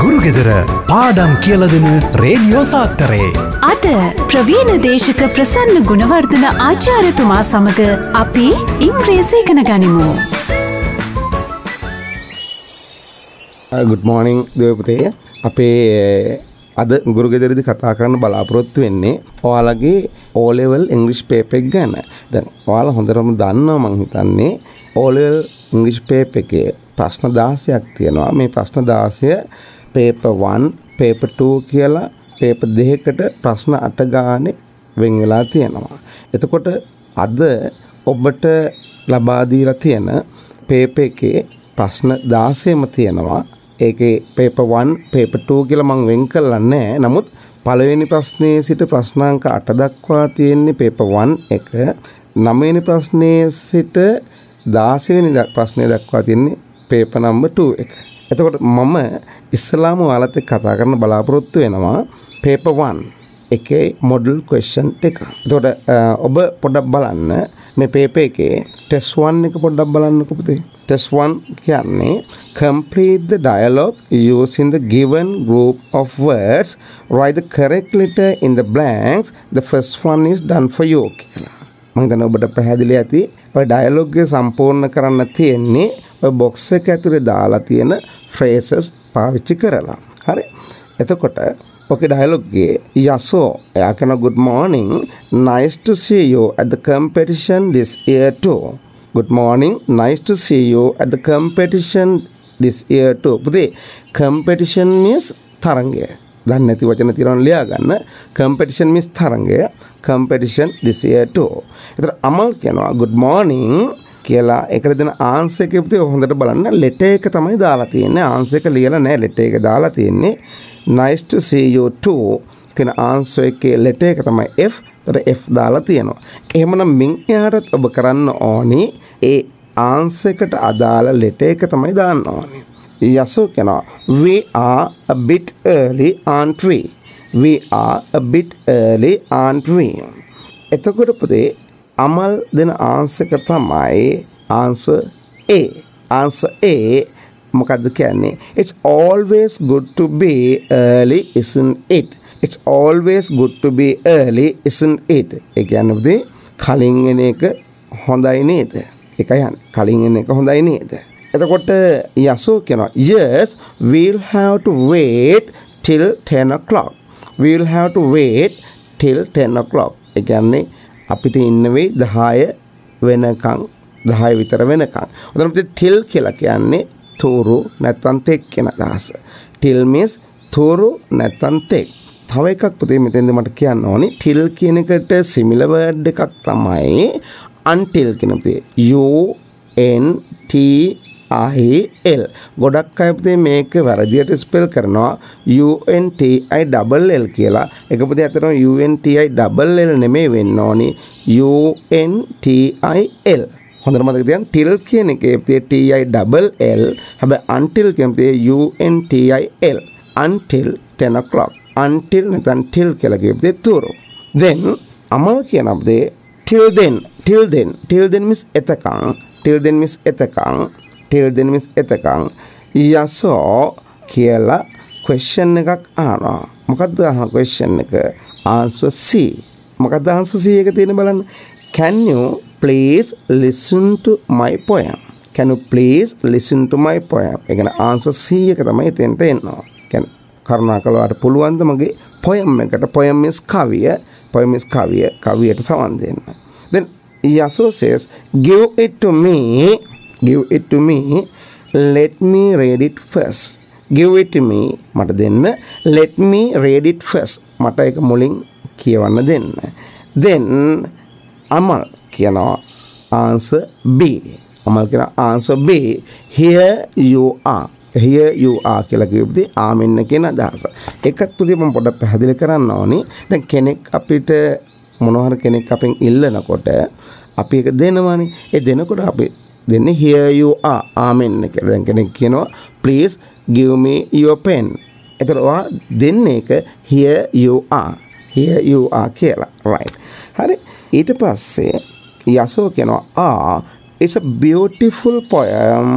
ගුරුගෙදර පාඩම් කියල දෙන රේඩියෝ සාත්තරේ. අද ප්‍රවීණ දේශක ප්‍රසන්න ගුණවර්ධන ආචාර්යතුමා සමඟ අපි ඉංග්‍රීසිකන ගනිමු. Uh, ගුඩ්මෝනිං දවපතය අපේ uh, අද ගුරුගෙදරදි කතා කරන්න බලාපොරොත්තු වෙන්නේ ඔයාලගේ ඕලෙවල් ඉංග්‍රිස්් පේපෙක් ගැන දැන් ඔයාල හොඳරම දන්නවා මංහිතන්නේ ඕලෙවල් ඉංග්‍රිස්් පේප එකේ ප්‍රශ්න 16ක් තියෙනවා. මේ ප්‍රශ්න 16 paper 1, paper 2 කියලා paper දෙකකට ප්‍රශ්න 8 ගානේ වෙන් වෙලා තියෙනවා. එතකොට අද ඔබට ලබා දීලා තියෙන paper එකේ ප්‍රශ්න 16ම තියෙනවා. ඒකේ paper 1, paper 2 කියලා මම වෙන් කරලා නැහැ. නමුත් පළවෙනි ප්‍රශ්නයේ සිට ප්‍රශ්නාංක 8 දක්වා තියෙන්නේ paper 1 එක. නවවෙනි ප්‍රශ්නයේ සිට 16 වෙනි ප්‍රශ්නය දක්වා තියෙන්නේ paper number 2 එක. එතකොට මම ඉස්සලාම ඔයාලත් කතා කරන්න බලාපොරොත්තු වෙනවා paper 1 එකේ model question එක. එතකොට ඔබ පොඩ්ඩක් බලන්න මේ paper එකේ test 1 එක පොඩ්ඩක් බලන්නකෝ පුතේ. test 1 කියන්නේ complete the dialogue using the given group of words write the correct letter in the blanks the first one is done for you කියලා. මහිතන ඔබට පැහැදිලි ඇති ඔය ඩයලොග්ගේ සම්පූර්ණ කරන්න තියෙන්නේ ඔය බොක්ස් එක ඇතුලේ දාලා තියෙන ෆ්‍රේසස් පාවිච්චි කරලා. හරි. එතකොට ඔකේ ඩයලොග්ගේ යසෝ එයා කියන good morning nice to see you at the competition this year too. good morning nice to see you at the competition this year too. පුතේ competition means තරඟය. දන්න නැති වචන තිරවන ලියා ගන්න කම්පිටිෂන් මිස් තරංගය කම්පිටිෂන් this year too. ඒතර අමල් කියනවා good morning කියලා ඒකට දෙන ආන්සර් එක පුතේ හොඳට බලන්න ලෙටර් එක තමයි දාලා තියෙන්නේ. ආන්සර් එක ලියලා නැහැ ලෙටර් එක දාලා තියෙන්නේ nice to see you too කියන ආන්සර් එකේ ලෙටර් එක තමයි F. ඒතර F දාලා තියෙනවා. එහෙමනම් මින් එහාටත් ඔබ කරන්න ඕනි ඒ ආන්සර් එකට අදාළ ලෙටර් එක තමයි දාන්න ඕනේ. Yasukanon. We are a bit early, aren't we? We are a bit early, aren't we? එතකොට පුතේ අමල් දෙන ආන්සර් එක තමයි answer A. Answer A මොකද්ද කියන්නේ? It's always good to be early, isn't it? It's always good to be early, isn't it? ඒ කියන්නේ පුතේ කලින් එන එක හොඳයි නේද? එකයි කලින් එන එක හොඳයි නේද? එතකොට යසු කෙනවා yes we'll have to wait till 10 o'clock we'll have to wait till 10 o'clock ඒ කියන්නේ අපිට ඉන්න වෙයි 10 වෙනකන් 10 විතර වෙනකන්. උදාහරණ අපිට till කියලා කියන්නේ තෝරු නැත්නම් තෙක් කියන අදහස. till means තෝරු නැත්නම් තෙක්. තව එකක් පුතේ මෙතෙන්ද මට කියන්න ඕනේ till කියන එකට similar word එකක් තමයි until කියන පුතේ. U N T ආයිල් ගොඩක් අයපතේ මේක වැරදියට ස්පෙල් කරනවා UNTI ඩබල් L කියලා එකපතේ අතනවා UNTI ඩබල් L නෙමේ වෙන්න ඕනි UNTI L හොඳට මතක තියන්න ටිල් කියන එකේ TI ඩබල් L හැබැයි until කියමතේ UNTI L until 10 o'clock until නැත්නම් till කියලා කියපතේ තුරු then අමල් කියන අපතේ till then till then till then miss එතකන් till then miss එතකන් till දෙනමිස් එතකන් යසෝ කියලා question එකක් අහනවා. මොකක්ද අහන question එක? answer C. මොකක්ද answer C එක තියෙන බලන්න. Can you please listen to my poem? Can you please listen to my poem? ඒ කියන්නේ answer C එක තමයි එතෙන්ට එනවා. කියන්නේ කරුණාකරලාට පුළුවන් ද මගේ poem එකට poem means කවිය poem means කවිය කවියට සවන් දෙන්න. Then Yasu says give it to me give it to me let me read it first give it to me මට දෙන්න let me read it first මට ඒක මුලින් කියවන්න දෙන්න then අමල් කියනවා answer B අමල් කියනවා answer B here you are here you are කියලා කියපදී ආ මෙන්න කියන අදහස එකත් පුදී මම පොඩ්ඩක් පැහැදිලි කරන්න ඕනි දැන් කෙනෙක් අපිට මොනවා හරි කෙනෙක් අපෙන් ඉල්ලනකොට අපි ඒක දෙනවානේ ඒ දෙනකොට අපි දෙන්නේ here you are ආමෙන්න කියලා. දැන් කෙනෙක් කියනවා please give me your pen. එතකොට ඔයා දෙන්නේ එක here you are. here you are කියලා. right. හරි. ඊට පස්සේ යසෝ කියනවා ah it's a beautiful poem.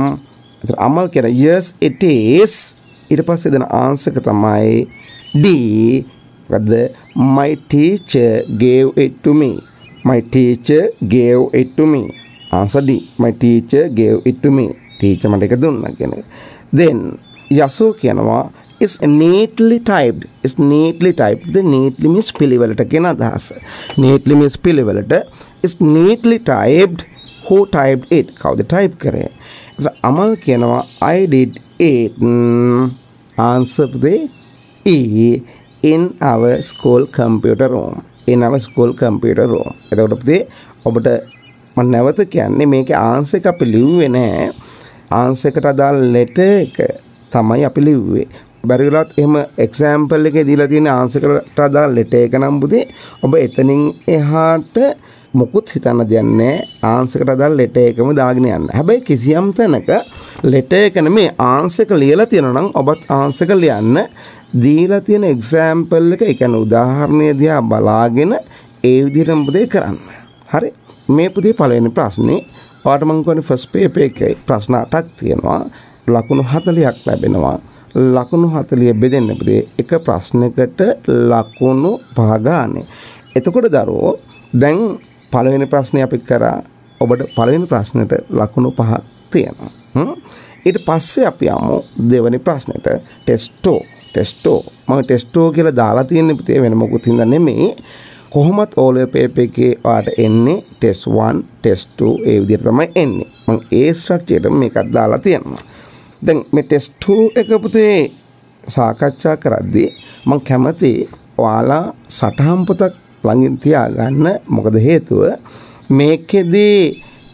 එතකොට අමල් කියනවා yes it is. ඊට පස්සේ දෙන answer එක තමයි D මොකද my teacher gave it to me. my teacher gave it to me. answered my teacher gave it to me. Teacher මට එක දුන්නා කියන එක. Then යසෝ කියනවා is neatly typed is neatly typed the neatly means පිළිවෙලට කියන අදහස. neatly means පිළිවෙලට is neatly typed who typed it කවුද type කරේ? අමල් කියනවා I did it hmm. answer the E in our school computer room in our school computer room. එතකොට ඔබට මම නැවත කියන්නේ මේකේ ආන්සර් එක අපි ලිව්වේ නෑ. ආන්සර් එකට අදාළ ලෙටර් එක තමයි අපි ලිව්වේ. බැරි වෙලාවත් එහෙම එක්සැම්පල් එකේ දීලා තියෙන ආන්සර් එකට අදාළ ලෙටර් එක නම් පුතේ ඔබ එතනින් එහාට මොකුත් හිතන්න දෙන්නේ ආන්සකට අදාළ ලෙටර් එකම දාගෙන යන්න. හැබැයි කිසියම් තැනක ලෙටර් එක නෙමේ ආන්සර් ලියලා තියෙනවා නම් ඔබත් ආන්සර් ලියන්න දීලා තියෙන එක්සැම්පල් එක, ඒ කියන්නේ උදාහරණය දිහා බලාගෙන ඒ විදිහටම පුතේ කරන්න. හරි? මේ පුතේ පළවෙනි ප්‍රශ්නේ ඔයාලට මම කියන්නේ ෆස්ට් පේපර් එකේ ප්‍රශ්න 8ක් තියෙනවා ලකුණු 40ක් ලැබෙනවා ලකුණු 40 බෙදෙන්න පුතේ එක ප්‍රශ්නයකට ලකුණු 5 ගානේ එතකොට දරුවෝ දැන් පළවෙනි ප්‍රශ්නේ අපි කරා ඔබට පළවෙනි ප්‍රශ්නෙට ලකුණු 5ක් තියෙනවා ඊට පස්සේ අපි යමු දෙවෙනි ප්‍රශ්නෙට ටෙස්ටෝ ටෙස්ටෝ මම ටෙස්ටෝ කියලා දාලා තියෙන පුතේ වෙන මොකුත් හින්දා නෙමෙයි කොහොමත් ඕලෝ පේප එකේ ඔයාලට එන්නේ ටෙස්ට් 1 ටෙස්ට් 2 ඒ විදිහට තමයි එන්නේ මම ඒ ස්ට්‍රක්චරයට මේකත් දාලා තියෙනවා දැන් මේ ටෙස්ට් 2 එක පුතේ සාකච්ඡා කරද්දී මම කැමති ඔයාලා සටහන් පොතක් ළඟින් තියාගන්න මොකද හේතුව මේකෙදී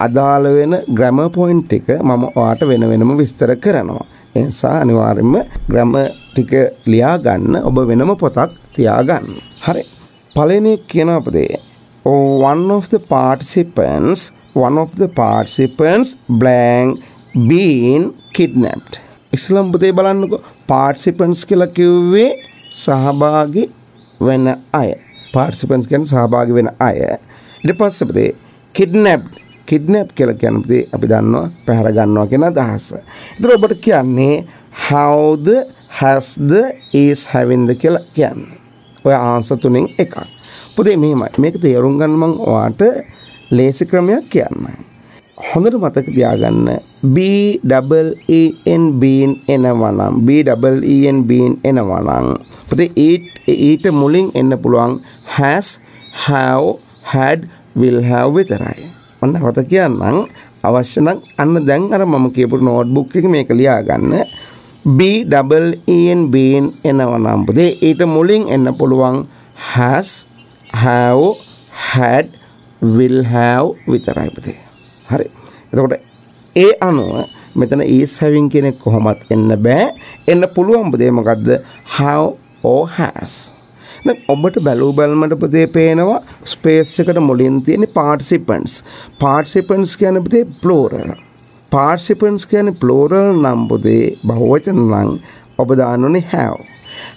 අදාළ වෙන ග්‍රැමර් පොයින්ට් එක මම ඔයාට වෙන වෙනම විස්තර කරනවා. ඒ නිසා අනිවාර්යයෙන්ම ග්‍රැමර් ටික ලියා ගන්න ඔබ වෙනම පොතක් තියාගන්න. හරි. පලනය කියනපදේ one of the participants one of the participants blank been kidnapped ඉස්ලම්පතේ බලන්නක පාර්සිපන්ස් කියලා කිව්වේ සහභාගි වෙන අය පාර්සිපන්ස් ගැන සහභාගි වෙන අය ඉට පස්සපතේ කිඩ්නැප් කිඩ්නැප් කියල කියනපති අපි දන්නවා පැහර ගන්නවා කියෙන දහස එතර ඔබට කියන්නේ හවද හැස්ද ඒස් හැවින්ද කියලා කියන්න ඔය ආන්සර් තුනෙන් එකක්. පුතේ මෙහෙමයි. මේක තේරුම් ගන්න මම ඔයාට ලේසි ක්‍රමයක් කියන්නම්. හොඳට මතක තියාගන්න B double E N B N එනවා නම් B double E N B N එනවා නම් පුතේ ඊට මුලින් එන්න පුළුවන් has have had will have විතරයි. ඔන්න හොත කියන්නම් අවශ්‍ය නම් අන්න දැන් අර මම කියපු නෝට්බුක් එකේ මේක ලියාගන්න. BEEN බීන් එනවනම් පුතේ ඊට මුලින් එන්න පුළුවන් has have had will have විතරයි පුතේ. හරි. එතකොට ඒ අනුව මෙතන is having කියන කොහොමත් එන්න බෑ. එන්න පුළුවන් පුතේ මොකද්ද? have or has. දැන් ඔබට බැලූ බැලමට පුතේ පේනවා ස්පේස් එකට මුලින් තියෙන participants. participants කියන්නේ පුතේ plural. පාර්සිපන්ස් කියන පලෝරල් නම්බොදේ බහෝවචන නං ඔබදානුනේ හැව්.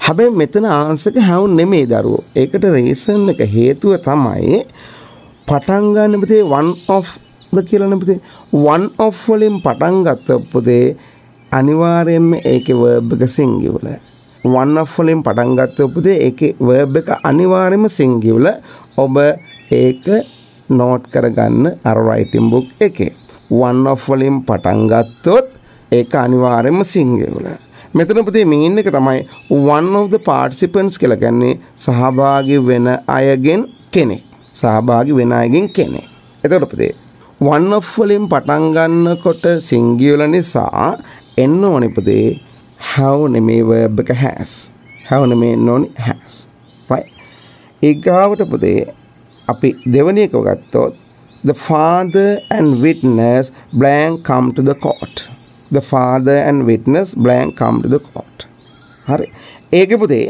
හැබැයි මෙතන ආන්සක හැවුන් නෙමේ දරුවෝ. ඒකට රේසන් එක හේතුව තමයි පටන් ගන්න පුතේ one of ද කියලා නෙපතේ one of වලින් පටන් ගත්ත පුතේ අනිවාර්යයෙන්ම ඒකේ verb එක singular. one of වලින් පටන් ගත්ත පුතේ ඒකේ verb එක අනිවාර්යයෙන්ම singular. ඔබ ඒක note කරගන්න අර writing book එකේ. වන් ඔෆ් වලින් පටන් ගත්තොත් ඒක අනිවාර්යයෙන්ම සිංහල. මෙතන පුතේ මීන් එක තමයි one of the participants කියලා කියන්නේ සහභාගී වෙන අයගෙන් කෙනෙක්. සහභාගී වෙන අයගෙන් කෙනෙක්. එතකොට පුතේ one of වලින් පටන් ගන්නකොට සිංහල නිසා එන්න ඕනේ පුතේ how නෙමේ verb එක has. how නෙමේ non has. right. ඊගාවට පුතේ අපි දෙවෙනි එක ගත්තොත් The father and witness blank come to the court. The father and witness blank come to the court. හරි. ඒකේ පුතේ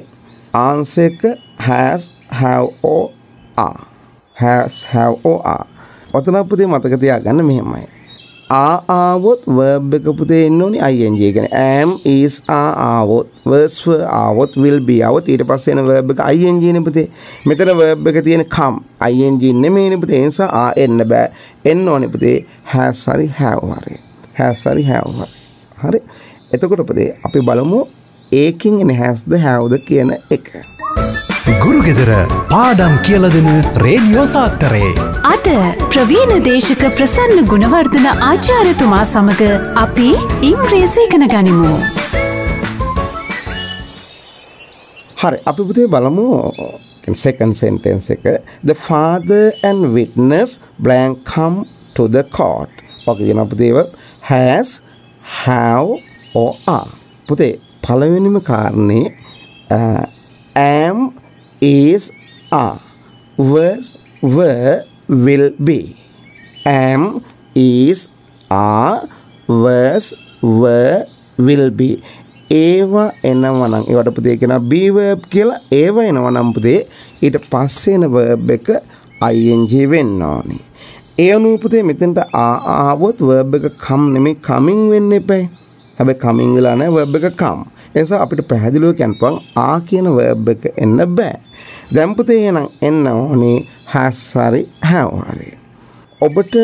answer එක has have or are. has have or are. ඔතන පුතේ මතක තියාගන්න මෙහෙමයි. ආ ආවොත් verb එක පුතේ එන්න ඕනේ ing කියන am is are ආවොත් was were ආවොත් will be ආවොත් ඊට පස්සේ එන verb එක ing නේ පුතේ මෙතන verb එක තියෙන come ing නෙමෙයිනේ පුතේ ඒ නිසා ආ එන්න බෑ එන්න ඕනේ පුතේ has හරි have හරි has හරි have හරි හරි එතකොට පුතේ අපි බලමු ඒකින් එන has ද have ද කියන එක ගුරුගෙදර පාඩම් කියලදෙන රේඩියෝ සාත්තරේ. අද ප්‍රවීණ දේශක ප්‍රසන්න ගුණවර්ධන ආචාර්යතුමා සමඟ අපි ඉංග්‍රීසිකන ගනිමු. හරි අපි පුතේ බලමු second sentence එක the father and witness blank come to the court ඔකේ කියන පුතේව has have or are පුතේ පළවෙනිම කාරණේ uh, am is are was were will be am is are was were will be ඒව එනවා නම් ඒවට පුතේ කියනවා be verb කියලා ඒව එනවා නම් පුතේ ඊට පස්සේ එන verb එක ing වෙන්න ඕනේ. ඒ අනුව පුතේ මෙතෙන්ට ආ ආවොත් verb එක come නෙමෙයි coming වෙන්න එපා. හැබැයි coming වෙලා නැහැ verb එක come. එස අපිට පැහැදිලිව කැන්පුවන් ආ කියන වර්බ් එක එන්න බෑ. දැන් පුතේ එහෙනම් එන්න ඕනේ has හරි have හරි. ඔබට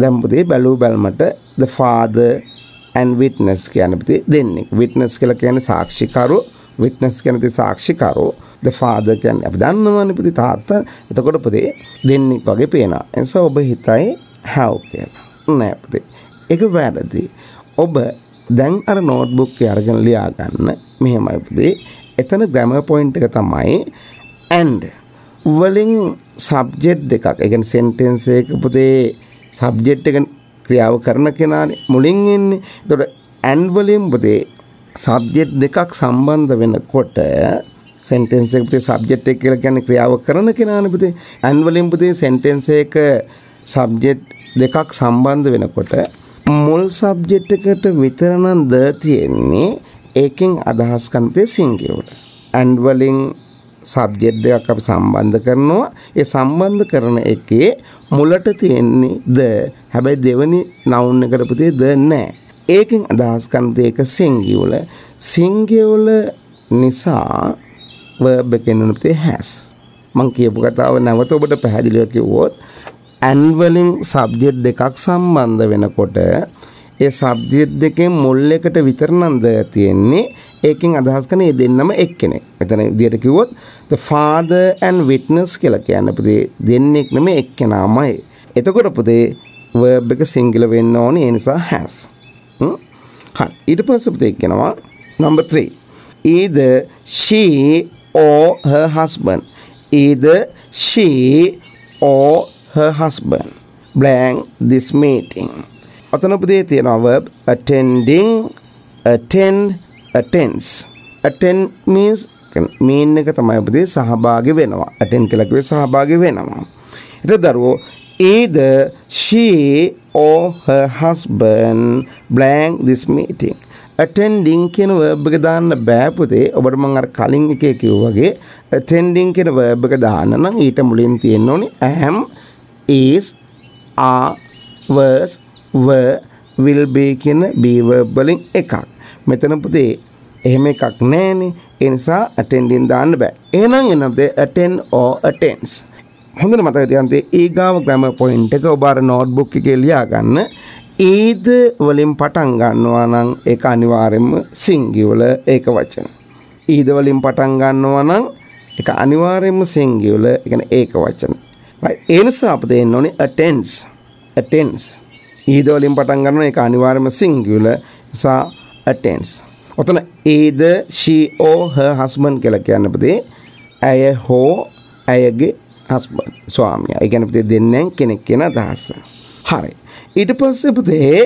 දැන් පුතේ බැලූ බැලමට the father and witness කියන පුතේ දෙන්නේ. witness කියලා කියන්නේ සාක්ෂිකරු, witness කියන්නේ සාක්ෂිකරු. the father කියන්නේ අපි දන්නවනේ පුතේ තාත්තා. එතකොට පුතේ දෙන්නේ වගේ පේනවා. එනිසා ඔබ හිතයි have කියලා. නෑ පුතේ. ඒක වැරදි. ඔබ දැන් අර නෝට්බුක් අරගෙන ලියා ගන්න මෙහෙමයි පුතේ. එතන ග්‍රැමර් පොයින්ට් එක තමයි and වලින් සබ්ජෙක්ට් දෙකක්. ඒ කියන්නේ සෙන්ටෙන්ස් එක පුතේ සබ්ජෙක්ට් එක ක්‍රියාව කරන කෙනානේ මුලින් එන්නේ. ඒතකොට and වලින් පුතේ සබ්ජෙක්ට් දෙකක් සම්බන්ධ වෙනකොට සෙන්ටෙන්ස් එක පුතේ සබ්ජෙක්ට් එක කියලා කියන්නේ ක්‍රියාව කරන කෙනානේ පුතේ. and වලින් පුතේ සෙන්ටෙන්ස් එක සබ්ජෙක්ට් දෙකක් සම්බන්ධ වෙනකොට මුල් සබ්ජෙට් එකට විතරනම් ද තියෙන්නේ ඒකෙන් අදහස් කන්තේ සිංහවට. ඇන්ඩ් වලින් සබ්ජෙට් දෙකක් අපි සම්බන්ධ කරනවා. ඒ සම්බන්ධ කරන එකේ මුලට තියෙන්නේ ද. හැබැයි දෙවෙනි නවුන් එකට පුතේ ද නැහැ. ඒකෙන් අදහස් කන්තේ ඒක සිංහවල. සිංහවල නිසා verb එකෙන් උනපතේ has. මං කියපු කතාව නැවත ඔබට පැහැදිලිව කිව්වොත් ඇන් වලින් සබ්ජෙක්ට් දෙකක් සම්බන්ධ වෙනකොට ඒ සබ්ජෙක්ට් දෙකේ මුල් එකට විතර නන්ද තියෙන්නේ ඒකෙන් අදහස් කරන මේ දෙන්නම එක්කෙනෙක්. මෙතන විදියට කිව්වොත් the father and witness කියලා කියන්නේ පුතේ දෙන්නෙක් නෙමෙයි එක්කෙනාමයි. එතකොට පුතේ verb එක singular වෙන්න ඕනේ ඒ නිසා has. හ්ම්. හරි. ඊට පස්සේ පුතේ කියනවා number 3. either she or her husband either she or her husband blank this meeting ඔතන උපදේ තියෙනවා verb attending attend attends attend means mean එක තමයි උපදේ සහභාගී වෙනවා attend කියලා කිව්වේ සහභාගී වෙනවා එතකොට දරුවෝ either she or her husband blank this meeting attending කියන verb එක දාන්න බෑ පුතේ ඔබට මම අර කලින් එකේ කිව්වා වගේ attending කියන verb එක දාන්න නම් ඊට මුලින් තියෙන්න ඕනේ am is are was were will be කියන be verb වලින් එකක්. මෙතන පුතේ එහෙම එකක් නැහැනේ. ඒ නිසා attending දාන්න බෑ. එහෙනම් එනම්ද attend or attends. හොඳට මතක තියාගන්න තේ ඊගාව grammar point එක ඔබ අර notebook එකේ ලියා ගන්න. ඊද වලින් පටන් ගන්නවා නම් ඒක අනිවාර්යයෙන්ම සිංගියුලර් ඒක වචන. ඊද වලින් පටන් ගන්නවා නම් ඒක අනිවාර්යයෙන්ම සිංගියුලර් ඒ කියන්නේ ඒක වචන. right ඒ නිසා අපිට එන්න ඕනේ attends attends ඊද වලින් පටන් ගන්නවා ඒක අනිවාර්යම සිංගියුලර් නිසා attends ඔතන either she or her husband කියලා කියන්න පුතේ ඇය හෝ ඇයගේ husband ස්වාමියා. ඒ කියන්නේ පුතේ දෙන්නෙන් කෙනෙක් කියන අදහස. හරි. ඊට පස්සේ පුතේ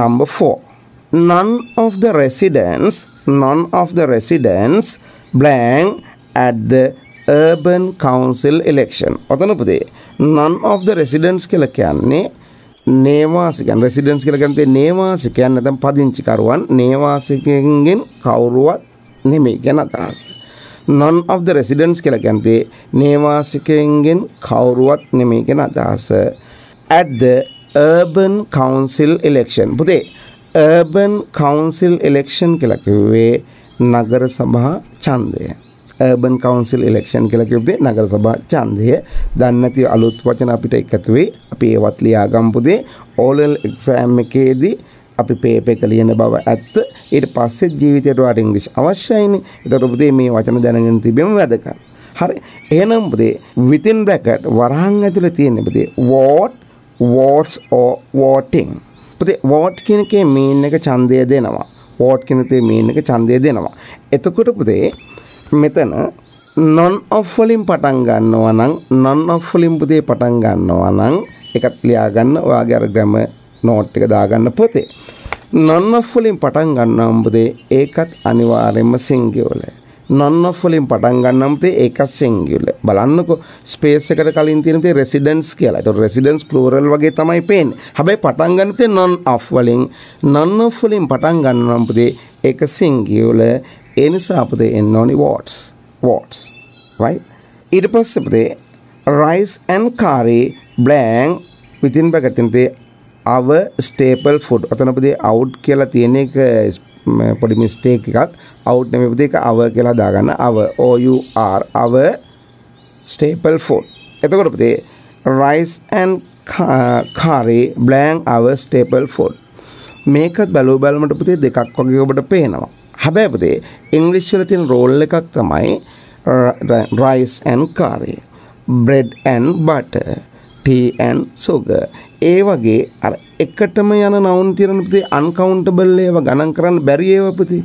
number 4. None of the residents none of the residents blank at the urban council election ඔතනපුදේ none of the residents කියලා කියන්නේ නේවාසිකයන් residents කියලා කියන්නේ නේවාසිකයන් නැත්නම් පදිංචිකරුවන් නේවාසිකයන්ගෙන් කවුරුවත් නෙමෙයි ගැන අදහස none of the residents කියලා කියන්නේ නේවාසිකයන්ගෙන් කවුරුවත් නෙමෙයි ගැන අදහස at the urban council election පුතේ urban council election කියලා කිව්වේ නගර සභා ඡන්දය බන් කවන්සිල් ඉලෙක්ෂන් කියලා කිව්වේ නගර සභා ඡන්දය. දන්නේ නැති අලුත් වචන අපිට එකතු වෙයි. අපි ඒවත් ලියා ගම්පුදේ ඕලල් එක්සෑම් එකේදී අපි පේපර් එක ලියන බව ඇත්ත. ඊට පස්සේ ජීවිතයට වාට ඉංග්‍රීසි අවශ්‍යයිනේ. ඒතර ඔබදී මේ වචන දැනගෙන තිබෙම වැදගත්. හරි. එහෙනම් ඔබදී within bracket වරහන් ඇතුලේ තියෙන ඔබදී what votes or voting. ඔබදී vote කියන එකේ meaning එක ඡන්දය දෙනවා. වෝට් කෙනතේ මේන එක ඡන්දය දෙනවා. එතකොට පුතේ මෙතන නොන් ඔෆ්වලින් පටන් ගන්නවා නම් නොන් ඔෆ්වලින් පුතේ පටන් ගන්නවා නම් එකත් ලියාගන්න ඔයාගේ අර ග්‍රැම නෝට් එක දාගන්න පොතේ. නොන් ඔෆ්වලින් පටන් ගන්නම් පුතේ ඒකත් අනිවාර්යයෙන්ම සිංගියුල. නොන් ඔෆ්වලින් පටන් ගන්නම් පුතේ ඒකත් සිංගියුල. බලන්නකො ස්පේස් එකට කලින් තියෙන පුතේ රෙසිඩන්ස් කියලා. ඒතකොට රෙසිඩන්ස් ප්ලූරල් වගේ තමයි පේන්නේ. හැබැයි පටන් ගන්න පුතේ නොන් ඔෆ් වලින් නොන් ඔෆ් වලින් පටන් ගන්නම් පුතේ ඒක සිංගියුල. ඒ නිසා අපතේ එන්න ඕනි වෝට්ස් වෝට්ස් right ඊට පස්සේ අපතේ rice and curry blank within bracket එකේ our staple food ඔතන අපතේ out කියලා තියෙන එක පොඩි mistake එකක් out නෙමෙයි අපතේ ඒක our කියලා දාගන්න our o u r our staple food එතකොට අපතේ rice and curry blank our staple food මේකත් බලව බලමුට පුතේ දෙකක් වගේ ඔබට පේනවා හැබැයි පුතේ ඉංග්‍රීසි වල තියෙන රෝල් එකක් තමයි rice and curry bread and butter tea and sugar ඒ වගේ අර එකටම යන නවුන් තියෙන පුතේ uncountable ඒවා ගණන් කරන්න බැරි ඒවා පුතේ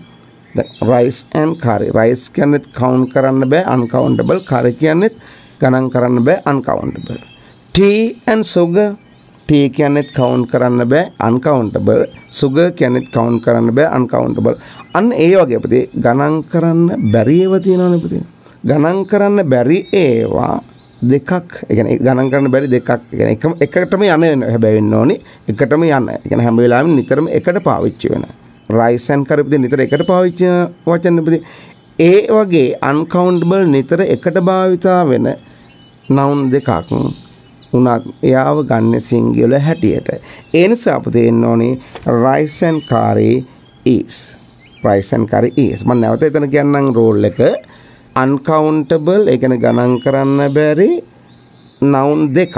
රයිස් ඇන් කාරි රයිස් කියන්නෙත් කවුන්් කරන්න බෑ අන්කවන්ටබල් කාර කියන්නෙත් ගණන් කරන්න බෑ අන්කවන්ටබල් ටීඇන් සෝග ටී කියන්නේත් කවුන්ට් කරන්න බෑ අන්කවුන්ටබල් සුගර් කියන්නේත් කවුන්ට් කරන්න බෑ අන්කවුන්ටබල් අන්න ඒ වගේ පුතේ ගණන් කරන්න බැරි ඒවා තියෙනවනේ පුතේ ගණන් කරන්න බැරි ඒවා දෙකක් ඒ කියන්නේ ගණන් කරන්න බැරි දෙකක් ඒ කියන්නේ එකම එකටම යන හැබැයි වෙන්න ඕනේ එකටම යන ඒ කියන්නේ හැම වෙලාවෙම නිතරම එකට පාවිච්චි වෙන රයිස් ඇන් කරපිට නිතර එකට පාවිච්චි වචන පුතේ ඒ වගේ අන්කවුන්ටබල් නිතර එකට භාවිතා වෙන නවුන් දෙකක් උනත් එයාව ගන්න සිංහල හැටියට. ඒ නිසා අප තේන්න ඕනේ rice and curry is. rice and curry is. මම නැවත එතන කියන්නම් රෝල් එක uncountable ඒ කියන්නේ ගණන් කරන්න බැරි noun දෙකක්.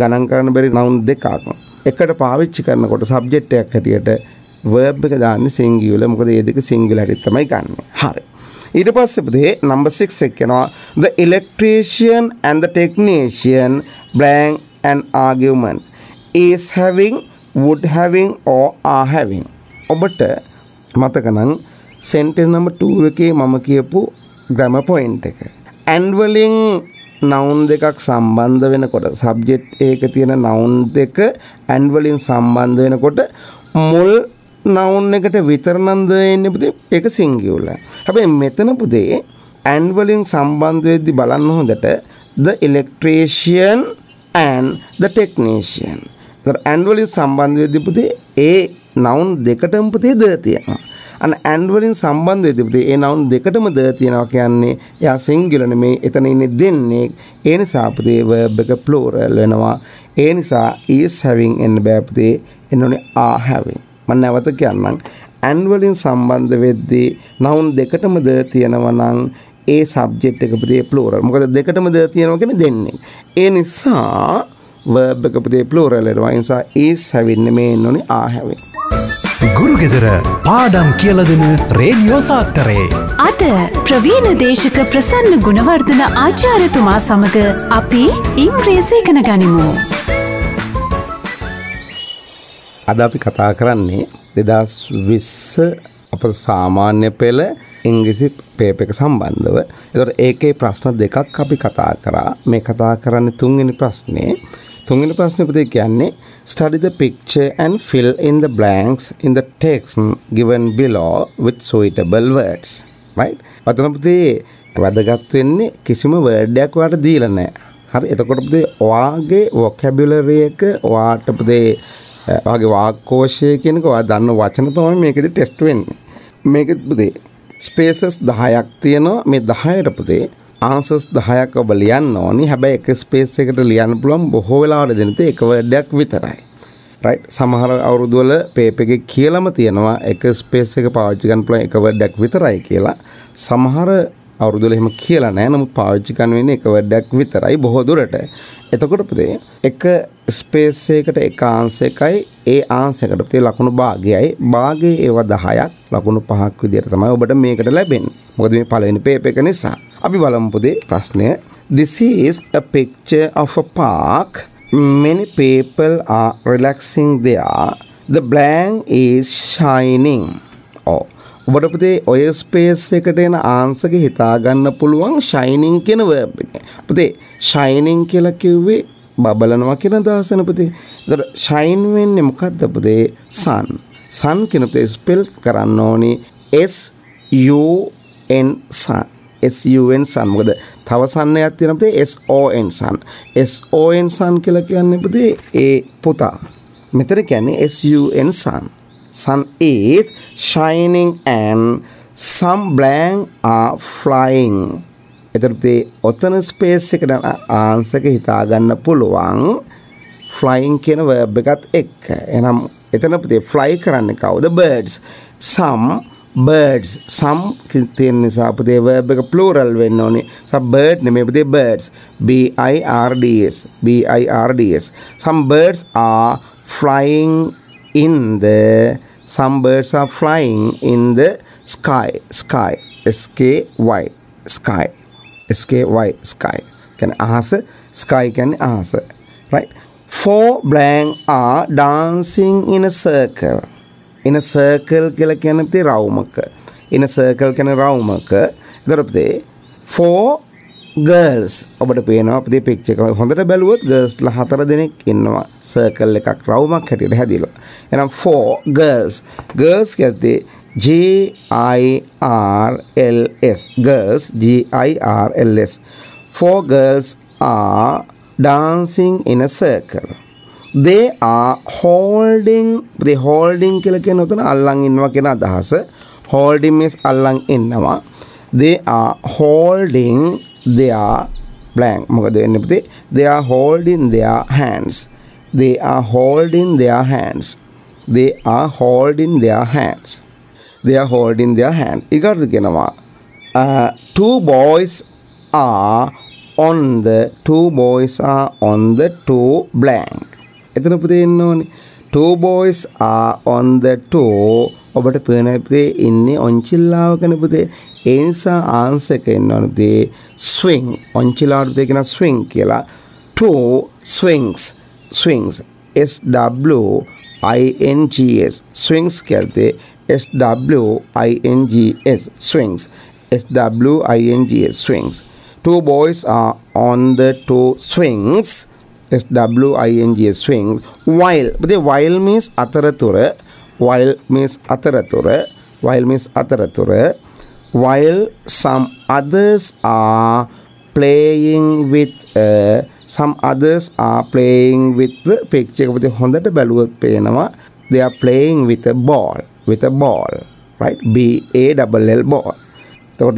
ගණන් කරන්න බැරි noun දෙකක්. එකට පාවිච්චි කරනකොට subject එකක් හැටියට verb එක දාන්නේ සිංහල. මොකද ඒ දෙක සිංහල හැටියට තමයි ගන්න. හරි. ඊට පස්සේ පුතේ නම්බර් 6 එක යනවා the electrician and the technician blank an argument is having would having or are having ඔබට මතක නම් sentence number 2 එකේ මම කියපු grammar point එක and වලින් නවුන් දෙකක් සම්බන්ධ වෙනකොට සබ්ජෙක්ට් එක තියෙන නවුන් දෙක ඇන්වලින් සම්බන්ධ වෙනකොට මුල් නවුන් එකට විතරනන්ද එන්න පුතේ ඒක සිංගියුල. හැබැයි මෙතන පුතේ ඇන් වලින් සම්බන්ධ වෙද්දි බලන්න හොඳට the electrician and the technician. ඒතර and වලින් සම්බන්ධ වෙද්දි පුතේ ඒ නවුන් දෙකටම පුතේ ද තියෙනවා. අන්න and වලින් සම්බන්ධ වෙද්දි පුතේ ඒ නවුන් දෙකටම ද තියෙනවා කියන්නේ එයා සිංගියුල නෙමෙයි එතන ඉන්නේ දෙන්නේ. ඒ නිසා පුතේ verb එක plural වෙනවා. ඒ නිසා is having එන්න බෑ පුතේ එන්න ඕනේ are having. මම නැවත කියන්නම් ඇන් වලින් සම්බන්ධ වෙද්දී නවුන් දෙකටම ද තියෙනවා නම් ඒ සබ්ජෙක්ට් එක ප්‍රති ප්ලූරල්. මොකද දෙකටම ද තියෙනවා කියන්නේ දෙන්නේ. ඒ නිසා verb එක ප්‍රති ප්ලූරල් වෙනවා. ඒ නිසා is හැවෙන්නේ මේ එන්නේ ආ හැවෙන්නේ. ගුරුගෙදර පාඩම් කියලදෙන රේඩියෝ සාත්තරේ. අද ප්‍රවීණ දේශක ප්‍රසන්න ගුණවර්ධන ආචාර්යතුමා සමඟ අපි ඉංග්‍රීසි ඉගෙන ගනිමු. අද අපි කතා කරන්නේ දෙදස් විස්ස අප සාමාන්‍ය පෙළ ඉංගිසි පේප එක සම්බන්ධව එතට ඒකේ ප්‍රශ්න දෙකක් අපි කතා කරා මේ කතා කරන්න තුන්ගනි ප්‍රශ්නේ තුන්ගනි ප්‍රශ්නපති කියන්නේ ස්ටඩිද පික්චේ ඇන් ෆිල් ඉන්ද බ්ලන්ක්ස් ඉන්ද ටෙක්ස් ගිවන් බිලෝ විත් සුයිටබල් වර්ඩස් රයි් පතනපතිේ වැදගත් වෙන්නේ කිසිම වර්ඩයක් වාට දීලනෑ හරි එතකොටපදේ ඔයාගේ වොකැබිලරියක වාටපදේ වගේ වාක්කෝෂය කියනක ඔයා දන්න වචන තමයි මේකෙදි ටෙස්ට් වෙන්නේ. මේකෙත් පුතේ ස්පේසස් 10ක් තියෙනවා. මේ 10ට පුතේ ආන්සර්ස් 10ක් ඔබ ලියන්න ඕනි. හැබැයි එක ස්පේස් එකකට ලියන්න පුළුවන් බොහෝ වෙලාවට දෙන තේ එක වර්ඩයක් විතරයි. රයිට් සමහර අවුරුදුවල පේප එකේ කියලම තියෙනවා එක ස්පේස් එක පාවිච්චි කරන්න පුළුවන් එක වර්ඩයක් විතරයි කියලා. සමහර අවුරුදුල එහෙම කියලා නෑ නමුත් පාවිච්චි කරන වෙන්නේ එක වැඩක් විතරයි බොහෝ දුරට. එතකොට පුතේ එක ස්පේස් එකකට එක ආංශ එකයි ඒ ආංශ එකට තියෙන ලකුණු භාගයයි භාගයේ ඒවා 10ක් ලකුණු 5ක් විදිහට තමයි ඔබට මේකට ලැබෙන්නේ. මොකද මේ පළවෙනි පේපර් එක නිසා. අපි බලමු පොදේ ප්‍රශ්නය. This is a picture of a park. Many people are relaxing there. The blank is shining. ඔව්. Oh. ඔබට පුතේ ඔය ස්පේස් එකට එන ආන්සර් එක හිතා ගන්න පුළුවන් shining කියන verb එක. පුතේ shining කියලා කිව්වේ බබලනවා කියන දහසන පුතේ. ඒතර ෂයින් වෙන්නේ මොකද්ද පුතේ? sun. sun කියන පුතේ ස්පෙල් කරන්න ඕනේ S U N sun. SUN sun මොකද තව සන්නයක් තියෙන පුතේ SON sun SON sun කියලා කියන්නේ පුතේ ඒ පුතා මෙතන කියන්නේ SUN sun sun is shining and some blank are flying එතකොට ඔතන ස්පේස් එකට ආන්සර් එක හිතා ගන්න පුළුවන් ෆ්ලයින් කියන verb එකත් එක්ක. එහෙනම් එතන පුතේ fly කරන්නේ කවුද? birds. some birds some තියෙන නිසා පුතේ verb එක plural වෙන්න ඕනේ. some bird නෙමෙයි පුතේ birds. B I R D S. B I R D S. some birds are flying in the some birds are flying in the sky. sky. S K Y. sky. sky sky කියන්නේ අහස sky කියන්නේ අහස right four blank are dancing in a circle in a circle කියලා කියන්නේ තේ රවුමක in a circle කියන්නේ රවුමක එතකොට පුතේ four girls ඔබට පේනවා අපේ පික්චර් එක හොඳට බැලුවොත් girls ලා හතර දෙනෙක් ඉන්නවා circle එකක් රවුමක් හැටියට හැදිලා එහෙනම් four girls girls කියන්නේ G I R L S girls G I R L S four girls are dancing in a circle they are holding the holding කියලා කියන උතන අල්ලන් ඉන්නවා කියන අදහස holding means අල්ලන් ඉන්නවා they are holding their blank මොකද වෙන්නේ පුතේ they are holding their hands they are holding their hands they are holding their hands they are holding their hand. ඉගරදු ගෙනවා. Uh, two boys are on the two boys are on the two blank. එතන පුතේ ඉන්න ඕනේ. two boys are on the two ඔබට පේන පුතේ ඉන්නේ ඔන්චිල්ලාව කෙන පුතේ. ඒ නිසා answer එක ඉන්න ඕනේ පුතේ swing. ඔන්චිලාවට පුතේ කියන swing කියලා. two swings swings S W INGS swings कहते S swings S W I N G S swings two boys are on the two swings S W I N G S swings while but the while means atarathura while means atarathura while means atarathura while some others are playing with a some others are playing with the picture the හොඳට බැලුවොත් පේනවා they are playing with a ball with a ball right b a double l ball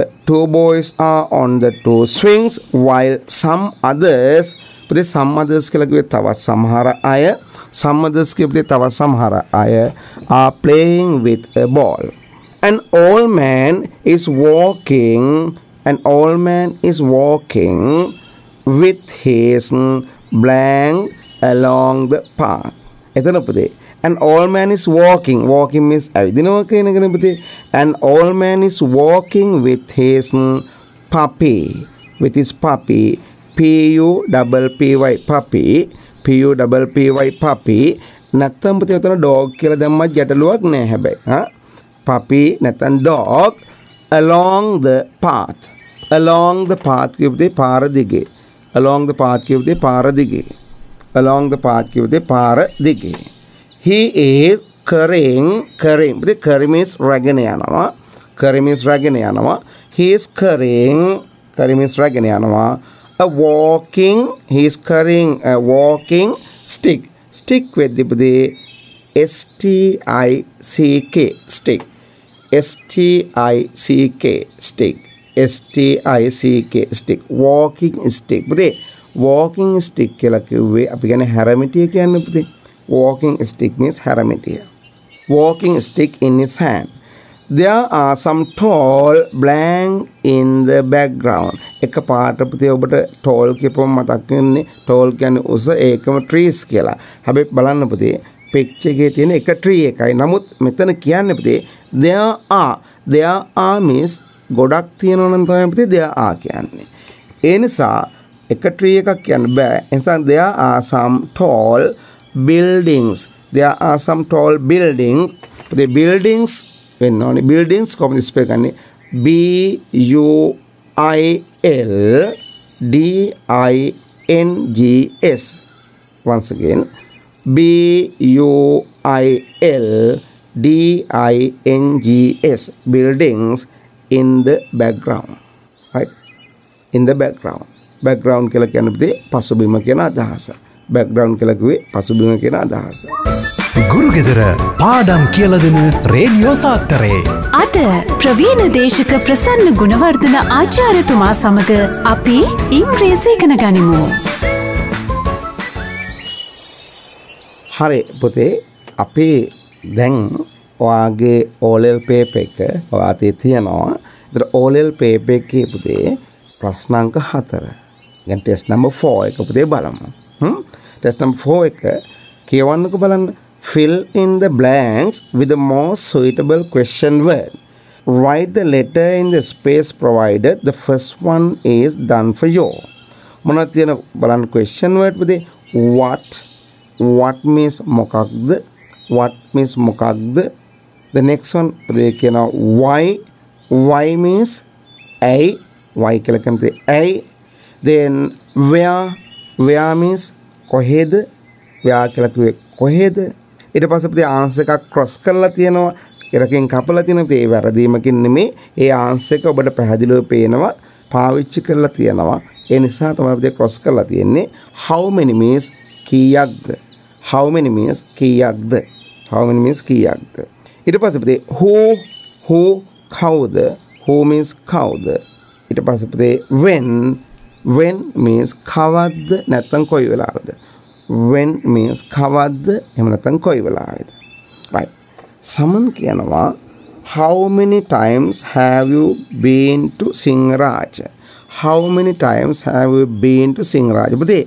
the two boys are on the two swings while some others පුතේ some others කියලා කිව්වේ තවත් some others කියපිට තවත් සමහර are playing with a ball an old man is walking an old man is walking with his blank along the path. එතන උපදේ. An old man is walking. Walking means ඇවිදිනවා කියන එක උපදේ. An old man is walking with his puppy. With his puppy. P U double P Y puppy. P U double P Y puppy. නැත්තම් පුතේ උතන dog කියලා දැම්මත් ගැටලුවක් නෑ හැබැයි. හා puppy නැත්තම් dog along the path. along the path කියපදේ පාර දිගේ. along the path කිව්වොත් ඒ පාර දිගේ along the path කිව්වොත් ඒ පාර දිගේ he is කරෙන් කරෙන් ඒ කරමිස් රැගෙන යනවා කරමිස් රැගෙන යනවා he is කරෙන් කරමිස් රැගෙන යනවා a walking he is carrying a walking stick stick වෙද්දී S T I C K stick S T I C K stick STICK stick walking stick පුතේ walking stick කියලා කිව්වේ අපි කියන්නේ හැරමිටිය කියන්නේ පුතේ walking stick means හැරමිටිය walking stick in his hand there are some tall blank in the background එක පාට පුතේ ඔබට tall කියපුවම මතක් වෙන්නේ tall කියන්නේ උස ඒකම trees කියලා හැබැයි බලන්න පුතේ picture එකේ තියෙන එක tree එකයි නමුත් මෙතන කියන්නේ පුතේ there are there are means ගොඩක් තියෙනවා නම් තමයි අපිට දෙයා ආ කියන්නේ. ඒ නිසා එක ට්‍රී එකක් කියන්න බෑ. ඒ නිසා there are some tall buildings. There are some tall buildings. The buildings වෙන්න ඕනේ. buildings කොහොමද ස්පෙල් කරන්නේ? B U I L D I N G S. Once again. B U I L D I N G S buildings in the background right in the background background කියලා කියන්නේ පුතේ පසුබිම කියන අදහස background කියලා කිව්වේ පසුබිම කියන අදහස ගුරුගෙදර පාඩම් කියලදෙන රේඩියෝ සාත්තරේ. අද ප්‍රවීණ දේශක ප්‍රසන්න ගුණවර්ධන ආචාර්යතුමා සමඟ අපි ඉංග්‍රීසි ඉගෙන ගනිමු. හරි පොතේ අපේ දැන් ඔයාගේ ඕලෙල් පේප එක ඔයාතේ තියෙනවා එතට ඕලෙල් පේප එක පුතේ ප්‍රශ්නංක හතර ගැන් ටෙස් නම්බ ෆෝ එක පුතේ බලම ටෙස් නම් ෆෝ එක කියවන්නක බලන්න fill in the blanks with the most suitable question word. Write the letter in the space provided. The first one is done for you. මොන තියෙන බලන්න question word පුතේ what what means මොකක්ද what means මොකක්ද The next one ඔය කියනවා why why means ඇයි why කියලා කියන්නේ ඇයි then where where means කොහෙද where කියලා කිව්වේ කොහෙද ඊට පස්සේ අපිට ආන්සර් එකක් ක්‍රොස් කරලා තියෙනවා එකකින් කපලා තියෙනවා ඒ වැරදීමකින් නෙමෙයි ඒ ආන්සර් එක ඔබට පැහැදිලිව පේනවා පාවිච්චි කරලා තියෙනවා ඒ නිසා තමයි අපිට ක්‍රොස් කරලා තියෙන්නේ how many means කීයක්ද how many means කීයක්ද how many means කීයක්ද ඊට පස්සේ පුතේ who who කවුද who means කවුද ඊට පස්සේ පුතේ when when means කවද්ද නැත්නම් කොයි වෙලාවද when means කවද්ද එහෙම නැත්නම් කොයි වෙලාවේද right සමන් කියනවා how many times have you been to Singraj how many times have you been to Singraj පුතේ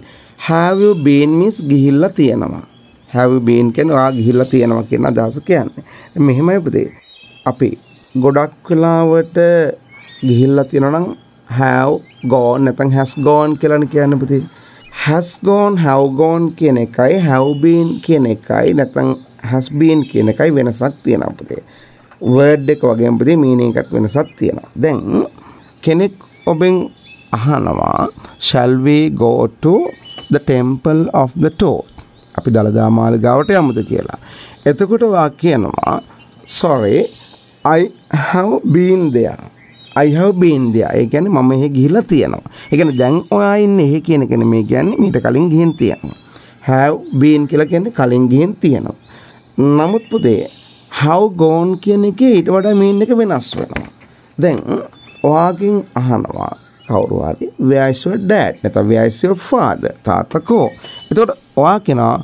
have you been means ගිහිල්ලා තියෙනවා have been කියන ඔයා ගිහිල්ලා තියෙනවා කියන අදහස කියන්නේ. මෙහෙමයි පුතේ. අපි ගොඩක් වෙලාවට ගිහිල්ලා තියෙනවා නම් have gone නැත්නම් has gone කියලානේ කියන්නේ පුතේ. has gone have gone කියන එකයි have been කියන එකයි නැත්නම් has been කියන එකයි වෙනසක් තියෙනවා පුතේ. word එක වගේම පුතේ meaning එකක් වෙනසක් තියෙනවා. දැන් කෙනෙක් ඔබෙන් අහනවා shall we go to the temple of the torch අපි දළදා මාලිගාවට යමුද කියලා. එතකොට වා කියනවා sorry I have been there. I have been there. ඒ කියන්නේ මම එහෙ ගිහිලා තියෙනවා. ඒ කියන්නේ දැන් ඔයා ඉන්නේ එහෙ කියන එක නෙමෙයි කියන්නේ මීට කලින් ගිහින් තියෙනවා. have been කියලා කියන්නේ කලින් ගිහින් තියෙනවා. නමුත් පුතේ how gone කියන එකේ ඊට වඩා මීන් එක වෙනස් වෙනවා. දැන් ඔයාගෙන් අහනවා කවුරු හරි where's your dad නැත්නම් where's your father තාත්තා කෝ එතකොට ඔයා කියනවා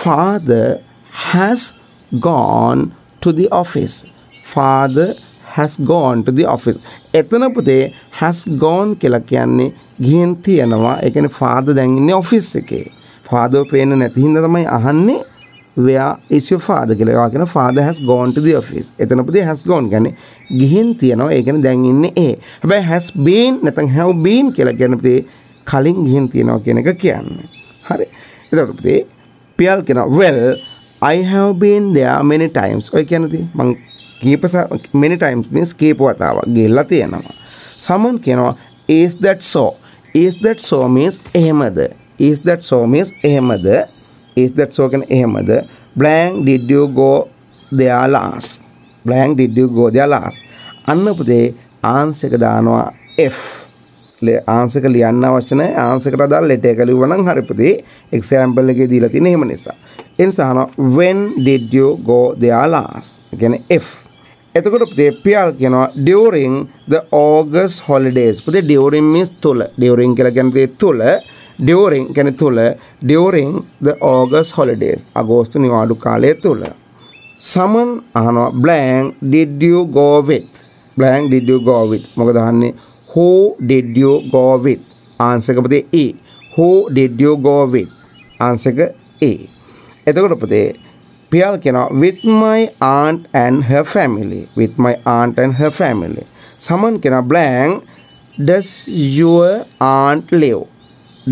father has gone to the office father has gone to the office එතන පුතේ has gone කියලා කියන්නේ ගිහින් තියනවා ඒ කියන්නේ father දැන් ඉන්නේ office එකේ father පේන්නේ නැති හින්දා තමයි අහන්නේ where is your father කියලා. ඒවා කියන father has gone to the office. එතන පොදි has gone කියන්නේ ගිහින් තියනවා. ඒ කියන්නේ දැන් ඉන්නේ ඒ. හැබැයි has been නැත්නම් have been කියලා කියන පොදි කලින් ගිහින් තියනවා කියන එක කියන්නේ. හරි. එතකොට පොදි පියල් කියනවා well I have been there many times. ඔය කියන්නේ ති මං කීප many times means කීප වතාවක් ගිහිල්ලා තියෙනවා. someone කියනවා is that so? is that so means එහෙමද? is that so means එහෙමද? is that so කියන එහෙමද blank did you go there last blank did you go there last අන්න පුතේ answer එක දානවා if ආන්සක ලියන්න අවශ්‍ය නැහැ ආන්සකට අදාළ ලෙටර් එක ලිව්වනම් හරි පුතේ එක්සැම්පල් එකේ දීලා තියෙන එහෙම නිසා ඒ නිසා අහනවා when did you go there last කියන්නේ if එතකොට පුතේ පියල් කියනවා during the august holidays පුතේ during means තුල during කියලා කියන්නේ තුල ඩියෝරෙන් ගැන තුළ ඩියෝරෙන් ද ඕගස් හොලිඩේ අගෝස්තු නිවාඩු කාලය තුළ. සමන් අහනවා බ්ලෑන් ඩිඩියෝ ගෝවිත් බ්ලෑන් ඩිඩියෝ ගෝවිත් මොකද අහන්නේ හෝ ඩිඩියෝ ගෝවිත් ආන්සක පතේ ඒ හෝ ඩිඩියෝ ගෝවිත් ආන්සක ඒ එතකොට පතේ පියල් කෙනා with my aunt and her family with my aunt and her family සමන් කෙනා blank does your aunt live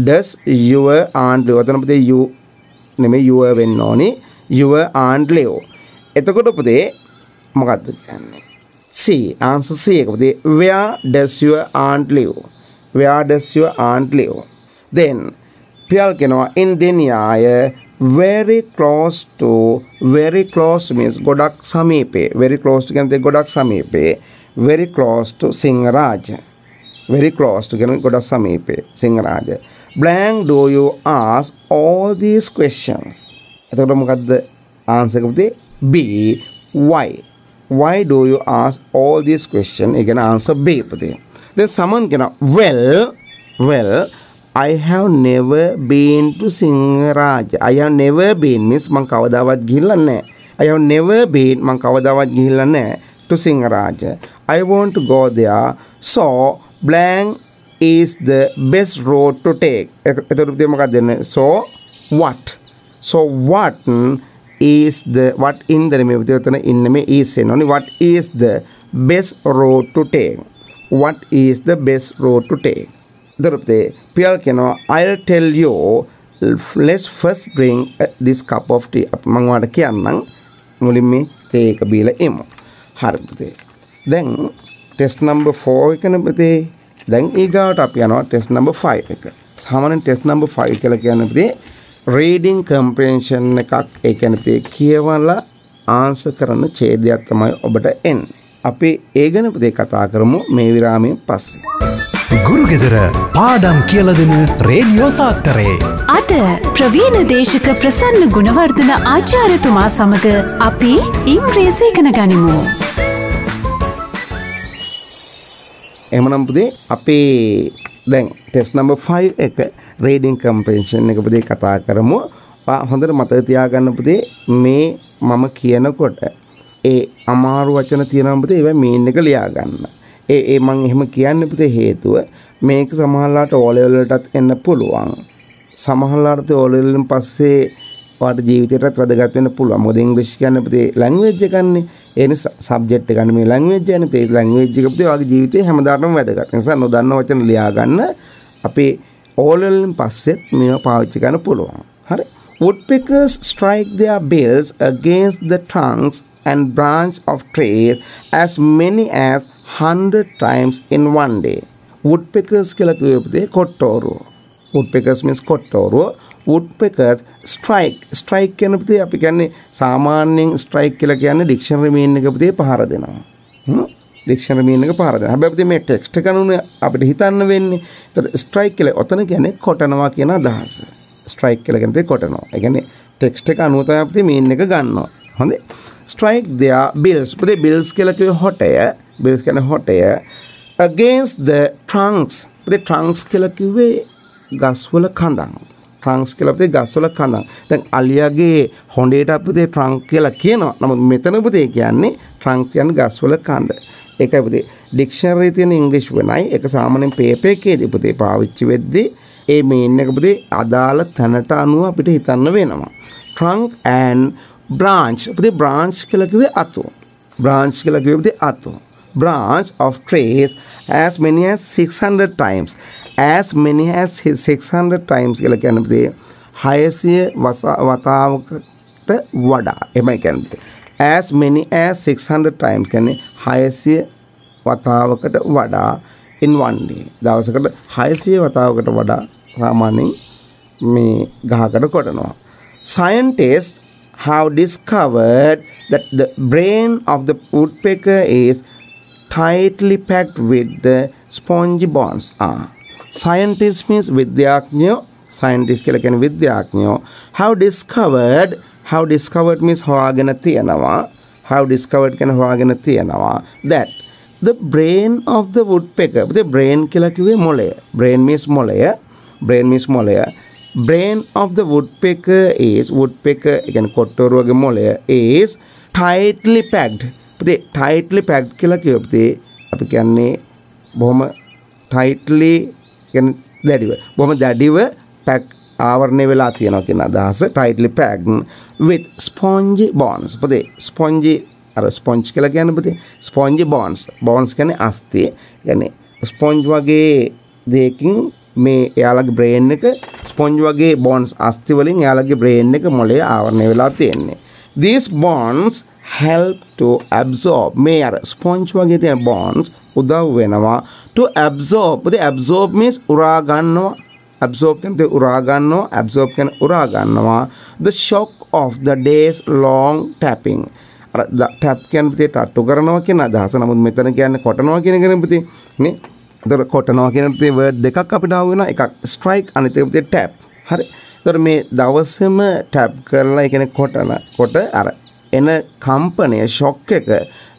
does your aunt live? අතන පුතේ you නෙමෙයි your වෙන්න ඕනි. Your aunt live. එතකොට පුතේ මොකද්ද කියන්නේ? C answer C එක පුතේ where does your aunt live? Where does your aunt live? Then Piyal කියනවා in Deniyaya very close to very close means ගොඩක් සමීපේ very close කියන්නේ ගොඩක් සමීපේ very close to Sinharaja very close to කෙනෙක් ගොඩක් සමීපේ Sinharaja blank do you ask all these questions එතකොට මොකද්ද answer එක පුතේ B why why do you ask all these question ඒ කියන්නේ answer B පුතේ then someone කියන well well I have never been to Sinharaja I have never been means මං කවදාවත් ගිහිල්ලා නැහැ I have never been මං කවදාවත් ගිහිල්ලා නැහැ to Sinharaja I want to go there so blank is the best road to take. E- එතකොට මොකක්ද දෙන්නේ? So what? So what is the what in the මේ විදිහට ඉන්න මේ is එනෝනේ what is the best road to take? What is the best road to take? දරුපතේ Piyal කියනවා I'll tell you let's first drink uh, this cup of tea. මම ඔයාලට කියන්නම් මුලින්ම තේ එක බීලා එමු. හරිද? දැන් ටෙස්ට් නම්බර් 4 එක නෙපතේ දැන් ඊගාවට අපි යනවා ටෙස්ට් නම්බර් 5 එක. සාමාන්‍යයෙන් ටෙස්ට් නම්බර් 5 කියලා කියන්නේ නෙපතේ රීඩින් කම්ප්‍රෙන්ෂන් එකක් ඒ කියන්නේ කියවලා ආන්සර් කරන ඡේදයක් තමයි ඔබට එන්නේ. අපි ඒ ගැන පොතේ කතා කරමු මේ විරාමයෙන් පස්සේ. ගුරුගෙදර පාඩම් කියලදෙන රේඩියෝ සාත්තරයේ. අද ප්‍රවීණ දේශක ප්‍රසන්න ගුණවර්ධන ආචාර්යතුමා සමඟ අපි ඉංග්‍රීසි ඉගෙන ගනිමු. එමනම් පුතේ අපේ දැන් ටෙස්ට් නම්බර් 5 එක රීඩින් කම්ප්‍රෙන්ෂන් එක පුතේ කතා කරමු. හොඳට මතක තියාගන්න පුතේ මේ මම කියනකොට ඒ අමාරු වචන තියෙනවා පුතේ ඒවා මීන් එක ලියා ගන්න. ඒ ඒ මම එහෙම කියන්නේ පුතේ හේතුව මේක සමහරලාට ඕ ලෙවල් වලටත් එන්න පුළුවන්. සමහරලාට ඕ ලෙවල් පස්සේ ඔයාට ජීවිතයටත් වැදගත් වෙන්න පුළුවන්. මොකද ඉංග්‍රීසි කියන්නේ පුතේ ලැන්ග්වේජ් එකන්නේ. ඒ නිසා සබ්ජෙක්ට් එකන්නේ මේ ලැන්ග්වේජ් යන තේ ලැන්ග්වේජ් එක පුතේ ඔයාගේ ජීවිතේ හැමදාටම වැදගත්. ඒ නිසා නොදන්න වචන ලියා ගන්න අපේ ඕලෙන් පස්සෙත් මේව පාවිච්චි කරන්න පුළුවන්. හරි. Woodpeckers strike their bills against the trunks and branch of trees as many as 100 times in one day. Woodpeckers කියලා කියපදේ කොට්ටෝරුව. Woodpeckers means කොට්ටෝරුව. woodpeckers strike strike කියන පුතේ අපි කියන්නේ සාමාන්‍යයෙන් strike කියලා කියන්නේ dictionary meaning එක පුතේ පහර දෙනවා dictionary meaning එක පහර දෙනවා හැබැයි පුතේ මේ text එක නුනේ අපිට හිතන්න වෙන්නේ ඒතර strike කියලා ඔතන කියන්නේ කොටනවා කියන අදහස strike කියලා කියන්නේ කොටනවා ඒ කියන්නේ text එක අනුව තමයි පුතේ meaning එක ගන්නවා හොඳේ strike their bills පුතේ bills කියලා කිව්වේ හොටය bills කියන්නේ හොටය against the trunks පුතේ trunks කියලා කිව්වේ ගස්වල කඳන් ට්‍රංක්ස් කියලා පුතේ ගස්වල කඳන්. දැන් අලියාගේ හොඬේට අපිතේ ට්‍රංක් කියලා කියනවා. නමුත් මෙතන පුතේ කියන්නේ ට්‍රංක් කියන්නේ ගස්වල කඳ. ඒකයි පුතේ ඩික්ෂනරියේ තියෙන ඉංග්‍රීසි වෙනයි. ඒක සාමාන්‍යයෙන් පේපර් එකේදී පුතේ පාවිච්චි වෙද්දී ඒ මේන් එක පුතේ අදාළ තැනට අනුව අපිට හිතන්න වෙනවා. trunk and branch පුතේ branch කියලා කිව්වේ අතු. branch කියලා කිව්වේ පුතේ අතු. branch of trees as many as 600 times as many as 600 times කියලා කියන්නේ පුතේ 600 වතාවකට වඩා එමය කියන්නේ පුතේ as many as 600 times කියන්නේ 600 වතාවකට වඩා in one day දවසකට 600 වතාවකට වඩා සාමාන්‍යයෙන් මේ ගහකට කොටනවා scientists have discovered that the brain of the woodpecker is tightly packed with the spongy bones are ah. scientists means විද්‍යාඥයෝ scientists කියලා කියන්නේ විද්‍යාඥයෝ have discovered have discovered means හොයාගෙන තියෙනවා have discovered කියන හොයාගෙන තියෙනවා that the brain of the woodpecker the brain කියලා කිව්වේ මොළය brain means මොළය brain means මොළය brain of the woodpecker is woodpecker කියන්නේ කොට්ටෝරුවගේ මොළය is tightly packed පුතේ tightly packed කියලා කිව්ව පුතේ අපි කියන්නේ බොහොම tightly කියන්නේ දැඩිව. බොහොම දැඩිව පැක් ආවරණය වෙලා තියෙනවා කියන අදහස. tightly packed with spongy bonds. පොතේ spongy අර ස්පොන්ජ් කියලා කියන්නේ පොතේ spongy bonds. bonds කියන්නේ අස්ථි. يعني ස්පොන්ජ් වගේ දෙයකින් මේ එයාලගේ බ්‍රේන් එක ස්පොන්ජ් වගේ bonds අස්ථි වලින් එයාලගේ බ්‍රේන් එක මොළයේ ආවරණය වෙලා තියෙන්නේ. These bonds help to absorb මේ අර ස්පොන්ජ් වගේ තියෙන bonds උදව් වෙනවා to absorb the absorb means උරා ගන්නවා absorb කියන්නේ උරා ගන්නවා absorb කියන්නේ උරා ගන්නවා the shock of the days long tapping අර tap කියන්නේ පිටේ තට්ටු කරනවා කියන අදහස නමුත් මෙතන කියන්නේ කොටනවා කියන එක නෙමෙයි නේ එතකොට කොටනවා කියන තේ වර්ඩ් දෙකක් අපිට ආව වෙනවා එකක් ස්ට්‍රයික් අනිත් එක තේ ටැප් හරි එතකොට මේ දවසේම ටැප් කරලා ඒ කියන්නේ කොටන කොට අර එන කම්පනය ෂොක් එක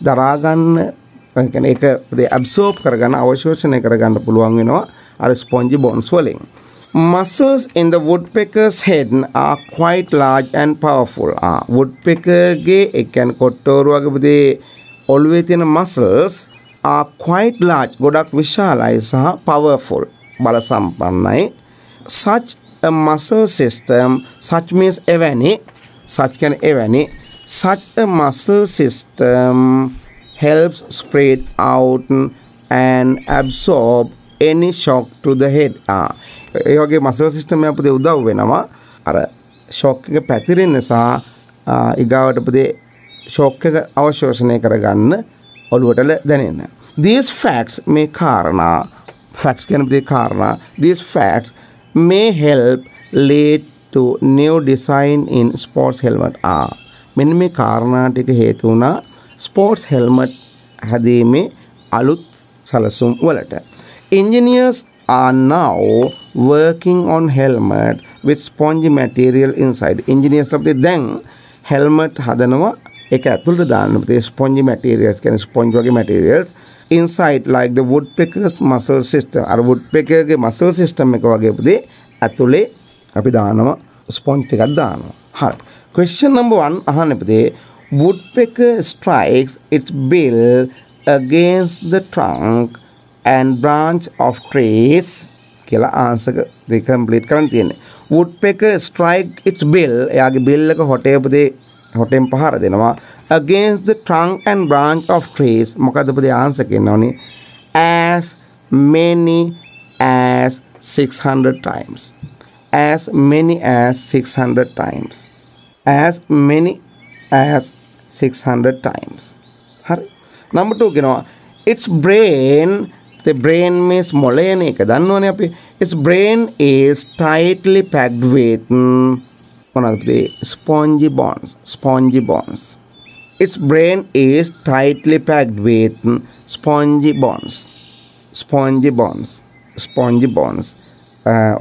දරාගන්න يعني ඒක ඇබ්සෝබ් කරගන්න අවශෝෂණය කරගන්න පුළුවන් වෙනවා අර ස්පොන්ජි බොන්ස් වලින් Muscles in the woodpecker's head are quite large and powerful. ආ woodpecker ගේ ඒ කියන්නේ කොට්ටෝරුවගේ පුතේ ඔළුවේ තියෙන muscles are quite large. ගොඩක් විශාලයි සහ powerful. බල සම්පන්නයි. Such a muscle system such means එවැනි such කියන්නේ එවැනි Such a muscle system helps spread out and absorb any shock to the head. Ah, ඒ වගේ muscle system එක අපිට උදව් වෙනවා අර shock එක පැතිරෙන්න සහ ඊගාවට අපිට shock එක අවශෝෂණය කරගන්න ඔළුවට දැනෙන්න. These facts මේ කාරණා facts කියන දේ කාරණා these facts may help lead to new design in sports helmet are ah, මෙන්න මේ කාරණාට එක හේතු වුණා ස්පෝර්ට්ස් හෙල්මට් හැදීමේ අලුත් සැලසුම් වලට. Engineers are now working on helmet with spongy material inside. Engineers අපිට දැන් helmet හදනවා ඒක ඇතුළට දාන්න. ඒ spongy materials කියන්නේ sponge වගේ materials inside like the woodpecker's muscle system. අර woodpecker ගේ muscle system එක වගේ පුදී ඇතුලේ අපි දානවා sponge එකක් දානවා. හරි. Question number one, Ahanapade. Woodpecker strikes its bill against the trunk and branch of trees. කියලා ආන්සක දෙක කම්ප්ලීට් කරන්න තියෙන්නේ. woodpecker strike its bill එයාගේ bill එක හොටේ උපදේ හොටෙන් පහර දෙනවා against the trunk and branch of trees මොකද උපදේ ආන්සර් කියනෝනේ as many as 600 times as many as 600 times as many as 600 times හරි number 2 කියනවා its brain the brain means මොළයන එක දන්නවනේ අපි its brain is tightly packed with මොනවද පිළි spongy bones spongy bones its brain is tightly packed with spongy bones spongy bones spongy bones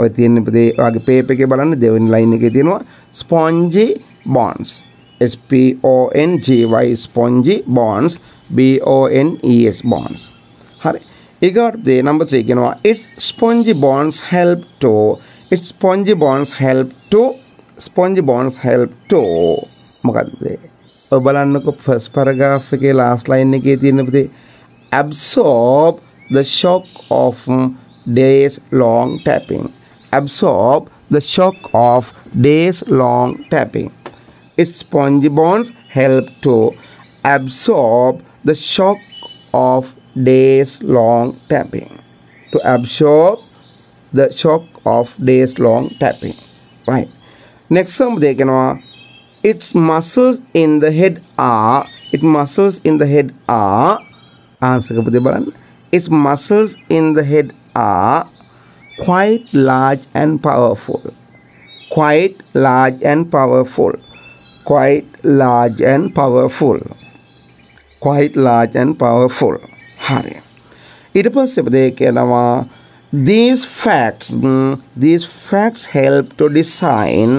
ඔය තියෙන පදේ වගේ පේප එකේ බලන්න දෙවෙනි ලයින් එකේ තියෙනවා spongy bonds. S P O N G Y spongy bonds. B O N E S bonds. hari Hurry. I got number three ഇങ്ങനെ it's sponge bones help to it's sponge bones help to sponge bones help to നമുക്കത് බලන්නකො first paragraph eke last line eke thiyenne puthe absorb the shock of days long tapping absorb the shock of days long tapping spongy bones help to absorb the shock of days long tapping to absorb the shock of days long tapping right next some uh, its muscles in the head are its muscles in the head are answer its muscles in the head are quite large and powerful quite large and powerful quite large and powerful. Quite large and powerful. හරි. ඊට these facts hm, these facts help to design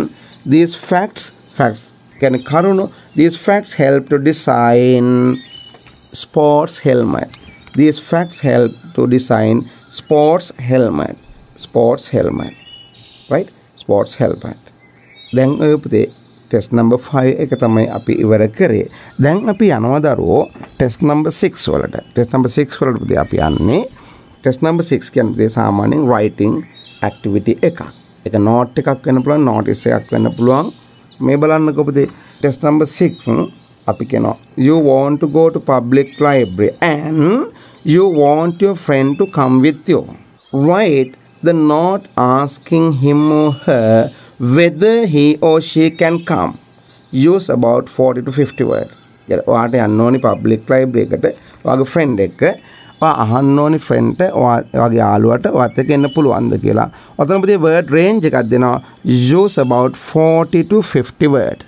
these facts facts can karuno these facts help to design sports helmet these facts help to design sports helmet sports helmet right sports helmet then ඔය test number 5 එක තමයි අපි ඉවර කරේ. දැන් අපි යනවා දරුවෝ ටෙස් නම්බර් 6 වලට. ටෙස් නම්බර් 6 වලට අපි යන්නේ ටෙස් නම්බර් 6 කියන්නේ සාමාන්‍යයෙන් රයිටින් ඇක්ටිවිටි එකක්. ඒක නෝට් එකක් වෙන්න පුළුවන්, නෝටිස් එකක් වෙන්න පුළුවන්. මේ බලන්නකො ඔබේ ටෙස් නම්බර් 6 අපි කියනවා you want to go to public library and you want your friend to come with you. Write the note asking him or her whether he or she can come. Use about 40 to 50 word. ඔයාට යන්න ඕනි public library එකට ඔයාගේ friend එක ඔයා අහන්න ඕනි ෆ්‍රෙන්ඩ්ට ඔයාගේ යාළුවට ඔයත් එක්ක එන්න පුළුවන්ද කියලා. ඔතනපදී word range එකක් දෙනවා use about 40 to 50 word.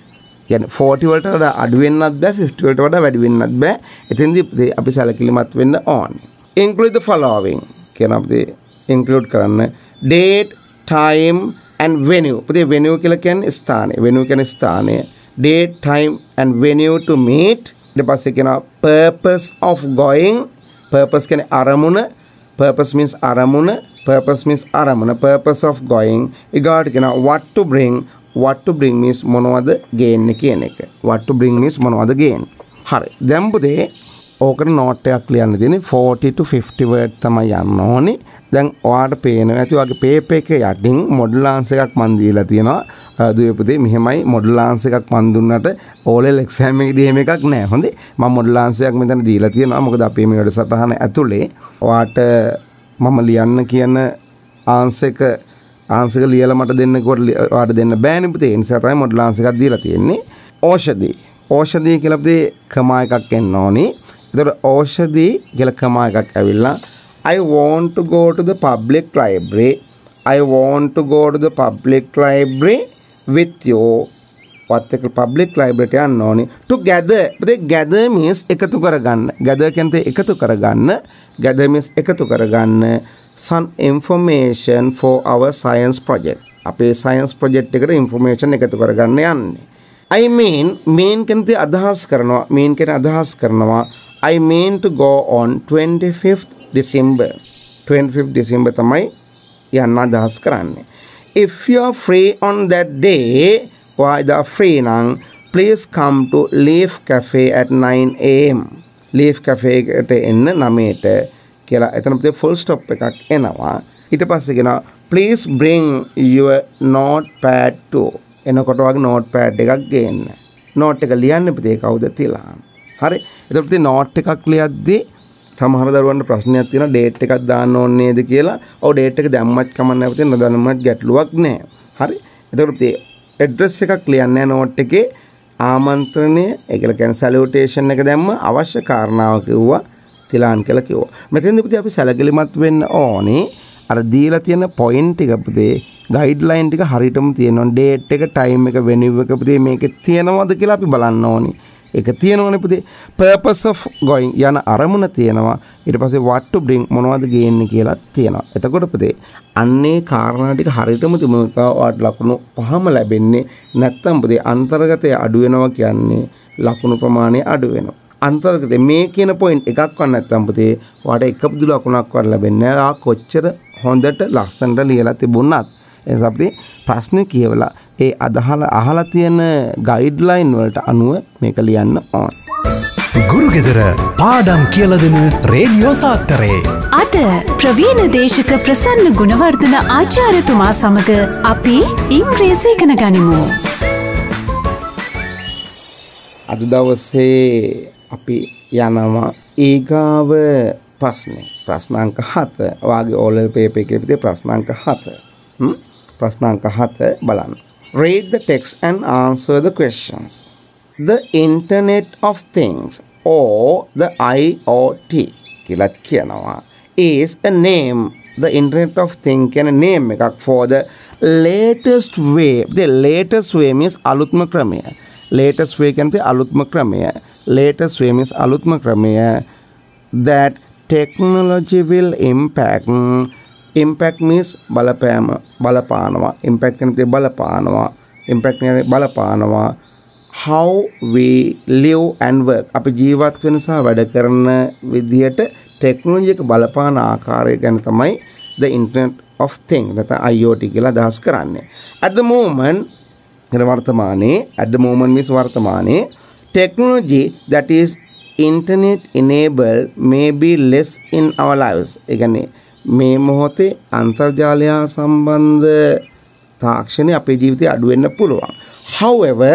කියන්නේ 40 වලට වඩා අඩු වෙන්නත් බෑ 50 වලට වඩා වැඩි වෙන්නත් බෑ. එතෙන්දී අපි සැලකිලිමත් වෙන්න ඕනේ. include the following කියන අපේ ඉන්ක්ලූඩ් කරන්න ඩේට් ටයිම් ඇන් වෙනියු පුතේ වෙනියු කියලා කියන්නේ ස්ථානය වෙනියු කියන්නේ ස්ථානය date time and venue to meet ඊට පස්සේ කියනවා purpose of going purpose කියන්නේ අරමුණ purpose means අරමුණ purpose means අරමුණ purpose of going ඊගාට කියනවා what to bring what to bring means මොනවද ගේන්නේ කියන එක what to bring means මොනවද ගේන්නේ හරි දැන් පුතේ ඕකට නෝට්ටයක් ලියන්න දෙන 40-50 වර්ඩ් තමයි යන්න ඕනේ දැන් ඔයාට පේනවා ඇති වගේ පේප එක යටින් මොඩලාන්ස එකක් මන් දීලා තියෙනවා දුවපදේ මෙහෙමයි මොඩලාන්ස එකක් මන් දුන්නට ඕලෙල් එක්සෑම් එකේදී එහෙම එකක් නැහැ හොඳේ මම මොඩලාන්ස එකක් මෙතන දීලා තියෙනවා මොකද අපේ මේ වැඩසටහන ඇතුලේ ඔයාට මම ලියන්න කියන ආන්ස එක ආන්ස එක ලියලා මට දෙන්නකොට ඔයාට දෙන්න බෑනේ පුතේ ඒ නිසා තමයි මොඩලාන්ස එකක් දීලා තියෙන්නේ ඖෂධි ඖෂධි කියලා පුතේ කමා එකක් එන්න ඕනේ එතකොට ඖෂධි කියලා කමා එකක් ඇවිල්ලා I want to go to the public library. I want to go to the public library with you. වත් එක public library එකට යන්න ඕනේ. To gather. but gather means එකතු කරගන්න. gather කියන්නේ එකතු කරගන්න. gather means එකතු කරගන්න some information for our science project. අපේ science project එකට information එකතු කරගන්න යන්නේ. I mean mean කෙනෙක් අදහස් කරනවා mean කෙන අදහස් කරනවා I mean to go on 25th December 25th December තමයි යන්න අදහස් කරන්නේ if you are free on that day ඔයා free නම් please come to Leaf Cafe at 9 am Leaf Cafe එකට එන්න 9ට කියලා එතන පුතේ full stop එකක් එනවා ඊට පස්සේ කියනවා please bring your notepad too එනකොට වගේ නෝට් පෑඩ් එකක් ගේන්න. නෝට් එක ලියන්න ඉතින් ඒ කවුද තියලා. හරි. එතකොට ඉතින් නෝට් එකක් ලියද්දී සමහර දරුවන්ට ප්‍රශ්නයක් තියෙනවා ඩේට් එකක් දාන්න ඕනේ නේද කියලා. ඔව් ඩේට් එක දැම්මත් කමක් නැහැ පුතේ නොදැනුමත් ගැටලුවක් නැහැ. හරි. එතකොට ඒ ඇඩ්‍රස් එකක් ලියන්න නෝට් එකේ ආමන්ත්‍රණය ඒ කියලා කියන්නේ සැලියුටේෂන් එක දැම්ම අවශ්‍ය කාරණාව කිව්වා තිලාන් කියලා කිව්වා. මෙතෙන්දී පුතේ අපි සැලකිලිමත් වෙන්න ඕනේ. අර දීලා තියෙන පොයින්ට් එක පුතේ ගයිඩ්ලයින් ටික හරියටම තියෙනවා. ඩේට් එක, ටයිම් එක, වෙනියු එක පුතේ මේකේ තියෙනවද කියලා අපි බලන්න ඕනේ. එක තියෙනවනේ පුතේ purpose of going යන අරමුණ තියෙනවා. ඊට පස්සේ what to bring මොනවද ගේන්නේ කියලා තියෙනවා. එතකොට පුතේ අන්නේ කාරණා ටික හරියටම තිබුණා ඔයාට ලකුණු පහම ලැබෙන්නේ නැත්තම් පුතේ අන්තර්ගතය අඩු වෙනවා කියන්නේ ලකුණු ප්‍රමාණය අඩු වෙනවා. අන්තර්ගත මේ කියන පොයින්ට් එකක්වත් නැත්නම් පුතේ ඔයාලට එකපිටු ලකුණක්වත් ලැබෙන්නේ නැහැ. ආ කොච්චර හොඳට ලස්සනට ලියලා තිබුණත් සබ්දේ ප්‍රශ්න කියවලා ඒ අදහලා අහලා තියෙන ගයිඩ්ලයින් වලට අනුව මේක ලියන්න ඕන. ගුරුගෙදර පාඩම් කියලා දෙන රේඩියෝ සාත්තරේ අද ප්‍රවීණ දේශක ප්‍රසන්න ගුණවර්ධන ආචාර්යතුමා සමග අපි ඉංග්‍රීසි ඉගෙන ගනිමු. අද දවසේ අපි යනවා ඒගාව ප්‍රශ්නේ ප්‍රශ්නාංක 7 ඔයාගේ ඕලෙල් පේපර් එකේ ප්‍රශ්නාංක 7 හ්ම් ප්‍රශ්න අංක 7 බලන්න. Read the text and answer the questions. The Internet of Things or the IoT කියලත් කියනවා. is a name the Internet of Things කියන name එකක් for the latest way. The latest way means අලුත්ම ක්‍රමය. latest way කියන්නේ අලුත්ම ක්‍රමය. latest way means අලුත්ම ක්‍රමය that technology will impact impact means බලපෑම බලපානවා ඉම්පැක්ට් කියන්නේ බලපානවා ඉම්පැක්ට් කියන්නේ බලපානවා how we live and work අපි ජීවත් වෙන සහ වැඩ කරන විදිහට ටෙක්නොලොජි එක බලපාන ආකාරය ගැන තමයි the internet of things නැත්නම් IoT කියලා අදහස් කරන්නේ at the moment කියන වර්තමානයේ at the moment means වර්තමානයේ technology that is internet enabled may be less in our lives ඒ කියන්නේ මේ මොහොතේ අන්තර්ජාලය සම්බන්ධ තාක්ෂණය අපේ ජීවිතේ අඩු වෙන්න පුළුවන්. However,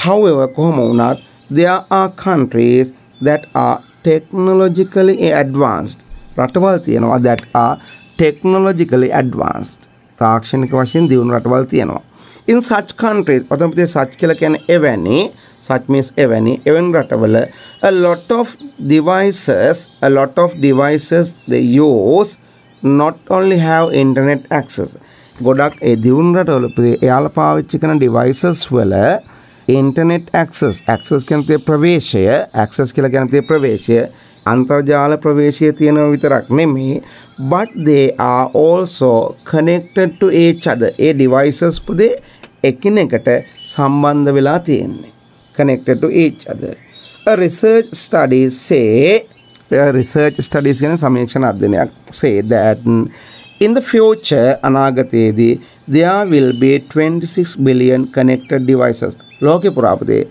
however කොහොම වුණත් there are countries that are technologically advanced. රටවල් තියෙනවා that are technologically advanced. තාක්ෂණික වශයෙන් දියුණු රටවල් තියෙනවා. In such countries, ඔතන පුතේ such කියලා කියන්නේ එවැනි such means එවැනි එවන් රටවල a lot of devices a lot of devices they use not only have internet access ගොඩක් ඒ දියුණු රටවල එයාලා පාවිච්චි කරන devices වල internet access access කියන තේ ප්‍රවේශය access කියලා කියන තේ ප්‍රවේශය අන්තර්ජාල ප්‍රවේශය තියෙනවා විතරක් නෙමෙයි but they are also connected to each other A devices පුදේ එකිනෙකට සම්බන්ධ වෙලා තියෙන්නේ connected to each other a research study say research studies ගැන සමීක්ෂණ අධ්‍යනයක් සේ that in the future අනාගතයේදී there will be 26 billion connected devices ලෝකෙ පුරාපතේ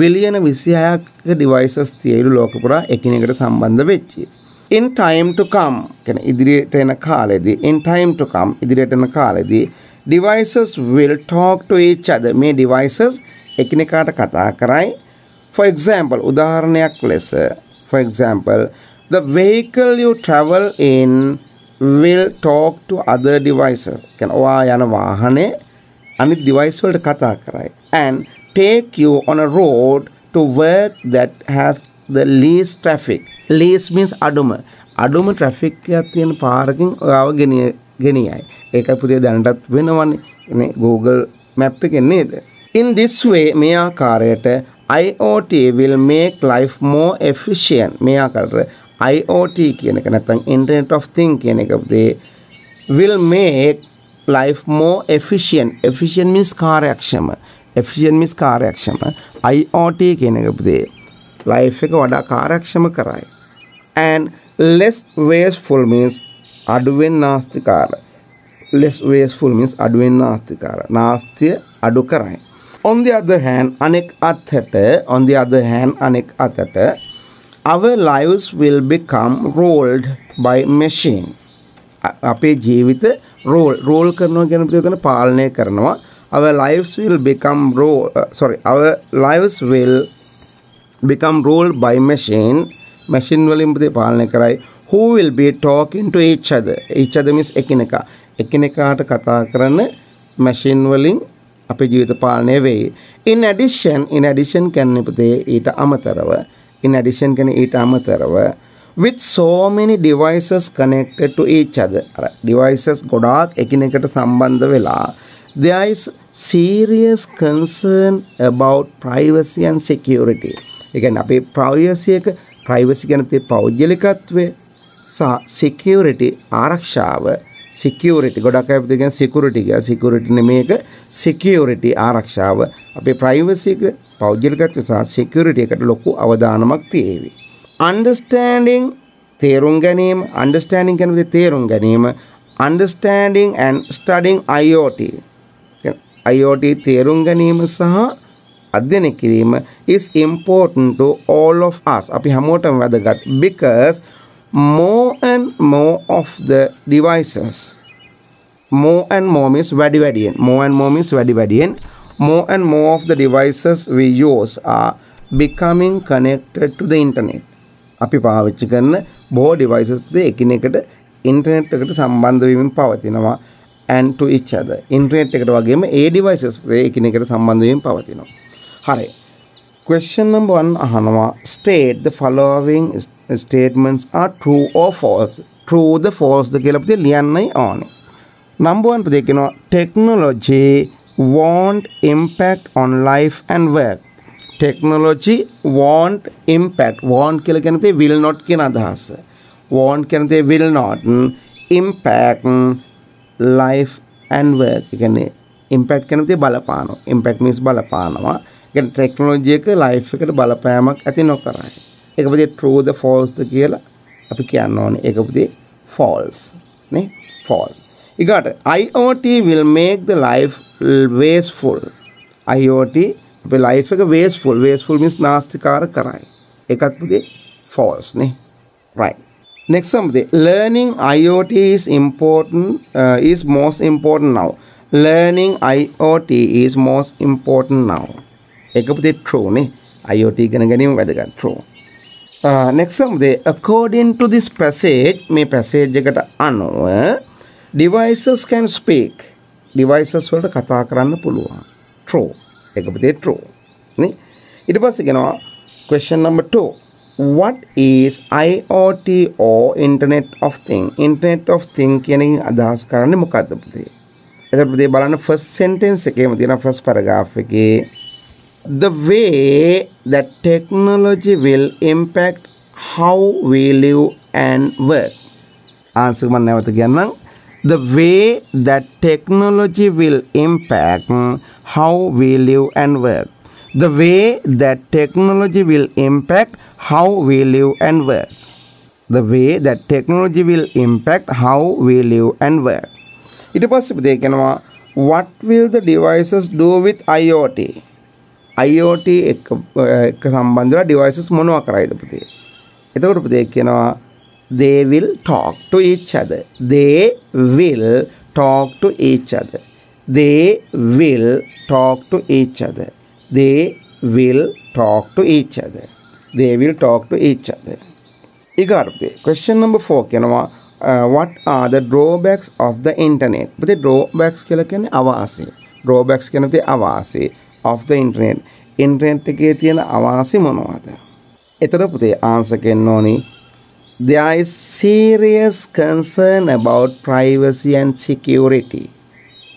බිලියන 26ක devices තියෙන ලෝක පුරා එකිනෙකට සම්බන්ධ වෙච්චි. in time to come කියන ඉදිරියට එන කාලෙදී in time to come ඉදිරියට එන කාලෙදී devices will talk to each other මේ devices එකිනෙකාට කතා කරයි for example උදාහරණයක් ලෙස For example, the vehicle you travel in will talk to other devices. can ඔයා යන වාහනේ අනිත් device වලට කතා කරයි and take you on a road to work that has the least traffic. least means අඩුම. අඩුම traffic එකක් තියෙන පාරකින් ඔයාව ගෙනිය ගෙනියයි. ඒකයි පුතේ දැනටත් වෙනවනේ. Google Map එකේ නේද? In this way මේ ආකාරයට IoT will make life more efficient. මෙයා කරට IoT කියන එක නැත්නම් Internet of Things කියන එක they will make life more efficient. Efficient means කාර්යක්ෂම. Efficient means කාර්යක්ෂම. IoT කියන එක පුතේ life එක වඩා කාර්යක්ෂම කරයි. And less wasteful means අඩුවෙන් නාස්තිකාර. less wasteful means අඩුවෙන් නාස්තිකාර. නාස්තිය අඩු කරයි. on the other hand අනෙක් අතට on the other hand අනෙක් අතට our lives will become rolled by machine අපේ ජීවිත රෝල් රෝල් කරනවා කියන පිළිතුරන පාලනය කරනවා our lives will become roll uh, sorry our lives will become ruled by machine machine වලින් ප්‍රති පාලනය කරයි who will be talking to each other each other means එකිනෙකා එකිනෙකාට කතා කරන machine වලින් අපේ ජීවිත පාලනය වෙයි. ඉන් ඇඩිෂන් ඉන් ඇඩිෂන් කැන්නේ පුතේ ඊට අමතරව ඉන් ඇඩිෂන් කැන ඊට අමතරව with so many devices connected to each other අර devices ගොඩාක් එකිනෙකට සම්බන්ධ වෙලා there is serious concern about privacy and security. ඒ කියන්නේ අපේ privacy එක privacy කියන්නේ පෞද්ගලිකත්වය සහ security ආරක්ෂාව සිකියුරිටි ගොඩක් අය පිටින් සිකියුරිටි කියලා සිකියුරිටි නෙමේක සිකියුරිටි ආරක්ෂාව අපේ ප්‍රයිවසි එක පෞද්ගලිකත්වය සහ සිකියුරිටි එකට ලොකු අවධානමක් තියෙවි. understanding තේරුම් ගැනීම understanding කියන්නේ තේරුම් ගැනීම understanding and studying IoT IoT තේරුම් ගැනීම සහ අධ්‍යයනය කිරීම is important to all of us. අපි හැමෝටම වැදගත් because more and more of the devices more and more means වැඩි වැඩියෙන් more and more means වැඩි වැඩියෙන් more and more of the devices we use are becoming connected to the internet අපි පාවිච්චි කරන බොහෝ devices එකිනෙකට ඉන්ටර්නෙට් එකට සම්බන්ධ වීමෙන් පවතිනවා and to each other internet එකට වගේම ඒ devices එකිනෙකට සම්බන්ධ වීමෙන් පවතිනවා හරි question number 1 අහනවා state the following statements are true or false. trueද falseද කියලා අපිට ලියන්නයි ඕනේ. number 1 ප්‍රදේකනවා technology won't impact on life and work. technology won't impact won't කියලා කියන්නේ will not කියන අදහස. won't කියන්නේ will not impact life and work. ඒ කියන්නේ impact කියන්නේ බලපානවා. impact means බලපානවා. ඒ කියන්නේ technology එක life එකට බලපෑමක් ඇති නොකරයි. ඒක පුතේ true ද false ද කියලා අපි කියන්න ඕනේ. ඒක පුතේ false. නේ? false. ඊගාට IoT will make the life wasteful. IoT අපේ life එක wasteful. wasteful means නාස්තිකාර කරයි. ඒකත් පුතේ false නේ. right. Next something learning IoT is important uh, is most important now. Learning IoT is most important now. ඒක පුතේ true නේ. IoT ඉගෙන ගැනීම වැදගත් true. Uh, next සම්දේ according to this passage මේ passage එකට අනුව devices can speak devices වලට කතා කරන්න පුළුවන් true ඒක පුතේ true නේ ඊට පස්සේ කියනවා question number 2 what is IoT or internet of thing internet of thing කියන එකෙන් අදහස් කරන්නේ මොකද්ද පුතේ එතකොට පුතේ බලන්න first sentence එකේම තියෙන first paragraph එකේ the way that technology will impact how we live and work. Answer මම නැවත කියන්නම්. The way that technology will impact how we live and work. The way that technology will impact how we live and work. The way that technology will impact how we live and work. ඊට possible what will the devices do with IoT? IOT එක සම්බන්ධලා devices මොනවා කරයිද පුතේ. එතකොට පුතේ කියනවා they will talk to each other. they will talk to each other. they will talk to each other. they will talk to each other. they will talk to each other. ඊගාට question number 4 කියනවා uh, what are the drawbacks of the internet? පුතේ drawbacks කියලා කියන්නේ අවාසි. drawbacks කියන්නේ අවාසි. of the internet. Internet එකේ තියෙන අවාසි මොනවද? එතන පුතේ ආන්සර් කෙන්න ඕනි. There is serious concern about privacy and security.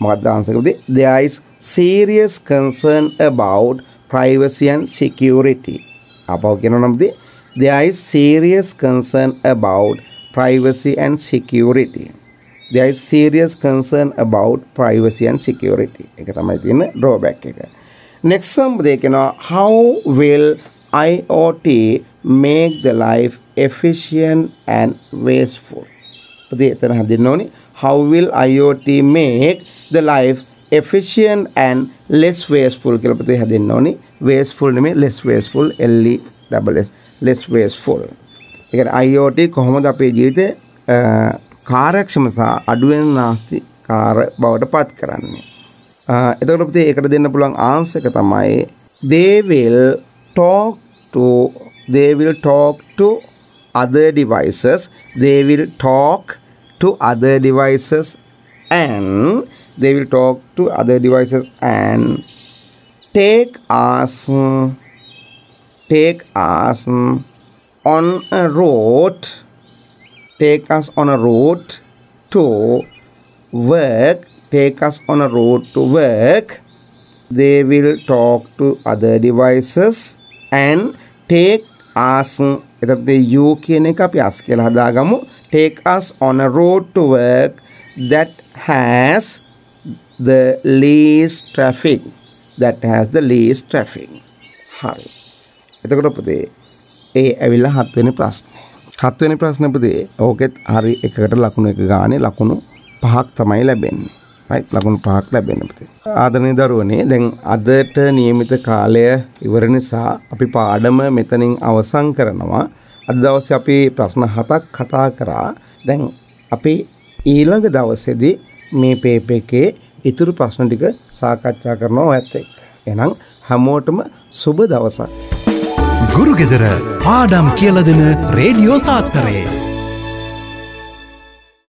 මොකක්ද ආන්සර් එක පුතේ? There is serious concern about privacy and security. අපව කියනවා නම් පුතේ there is serious concern about privacy and security. There is serious concern about privacy and security. ඒක තමයි තියෙන drawback එක. Next sum දෙකනවා how will IoT make the life efficient and wasteful. ප්‍රති එතන හඳින්න ඕනේ how will IoT make the life efficient and less wasteful කියලා ප්‍රති හඳින්න ඕනේ. wasteful නෙමෙයි less wasteful L E S S less wasteful. ඒ කියන්නේ IoT කොහොමද අපේ ජීවිතේ කාර්යක්ෂම සහ අඩුවෙන් නාස්තිකාර බවට පත් කරන්නේ? එතකොට පුතේ ඒකට දෙන්න පුළුවන් ආන්සර් එක තමයි they will talk to they will talk to other devices they will talk to other devices and they will talk to other devices and take us take us on a road take us on a road to work take us on a road to work, they will talk to other devices and take us එතකොට මේ you කියන එක අපි us කියලා හදාගමු take us on a road to work that has the least traffic that has the least traffic හරි එතකොට පුතේ ඒ ඇවිල්ලා හත් වෙනි ප්‍රශ්නේ හත් වෙනි ප්‍රශ්නේ පුතේ ඕකෙත් හරි එකකට ලකුණු එක ගානේ ලකුණු පහක් තමයි ලැබෙන්නේ හයි ලකුණු පහක් ලැබෙන පුතේ. ආදරණීය දරුවනේ දැන් අදට નિયમિત කාලය ඉවර නිසා අපි පාඩම මෙතනින් අවසන් කරනවා. අද දවසේ අපි ප්‍රශ්න හතක් කතා කරා. දැන් අපි ඊළඟ දවසේදී මේ පේපර් එකේ ඉතුරු ප්‍රශ්න ටික සාකච්ඡා කරනවා ඔයත් එක්ක. එහෙනම් හැමෝටම සුබ දවසක්. ගුරුගෙදර පාඩම් කියලා දෙන රේඩියෝ සාත්තරේ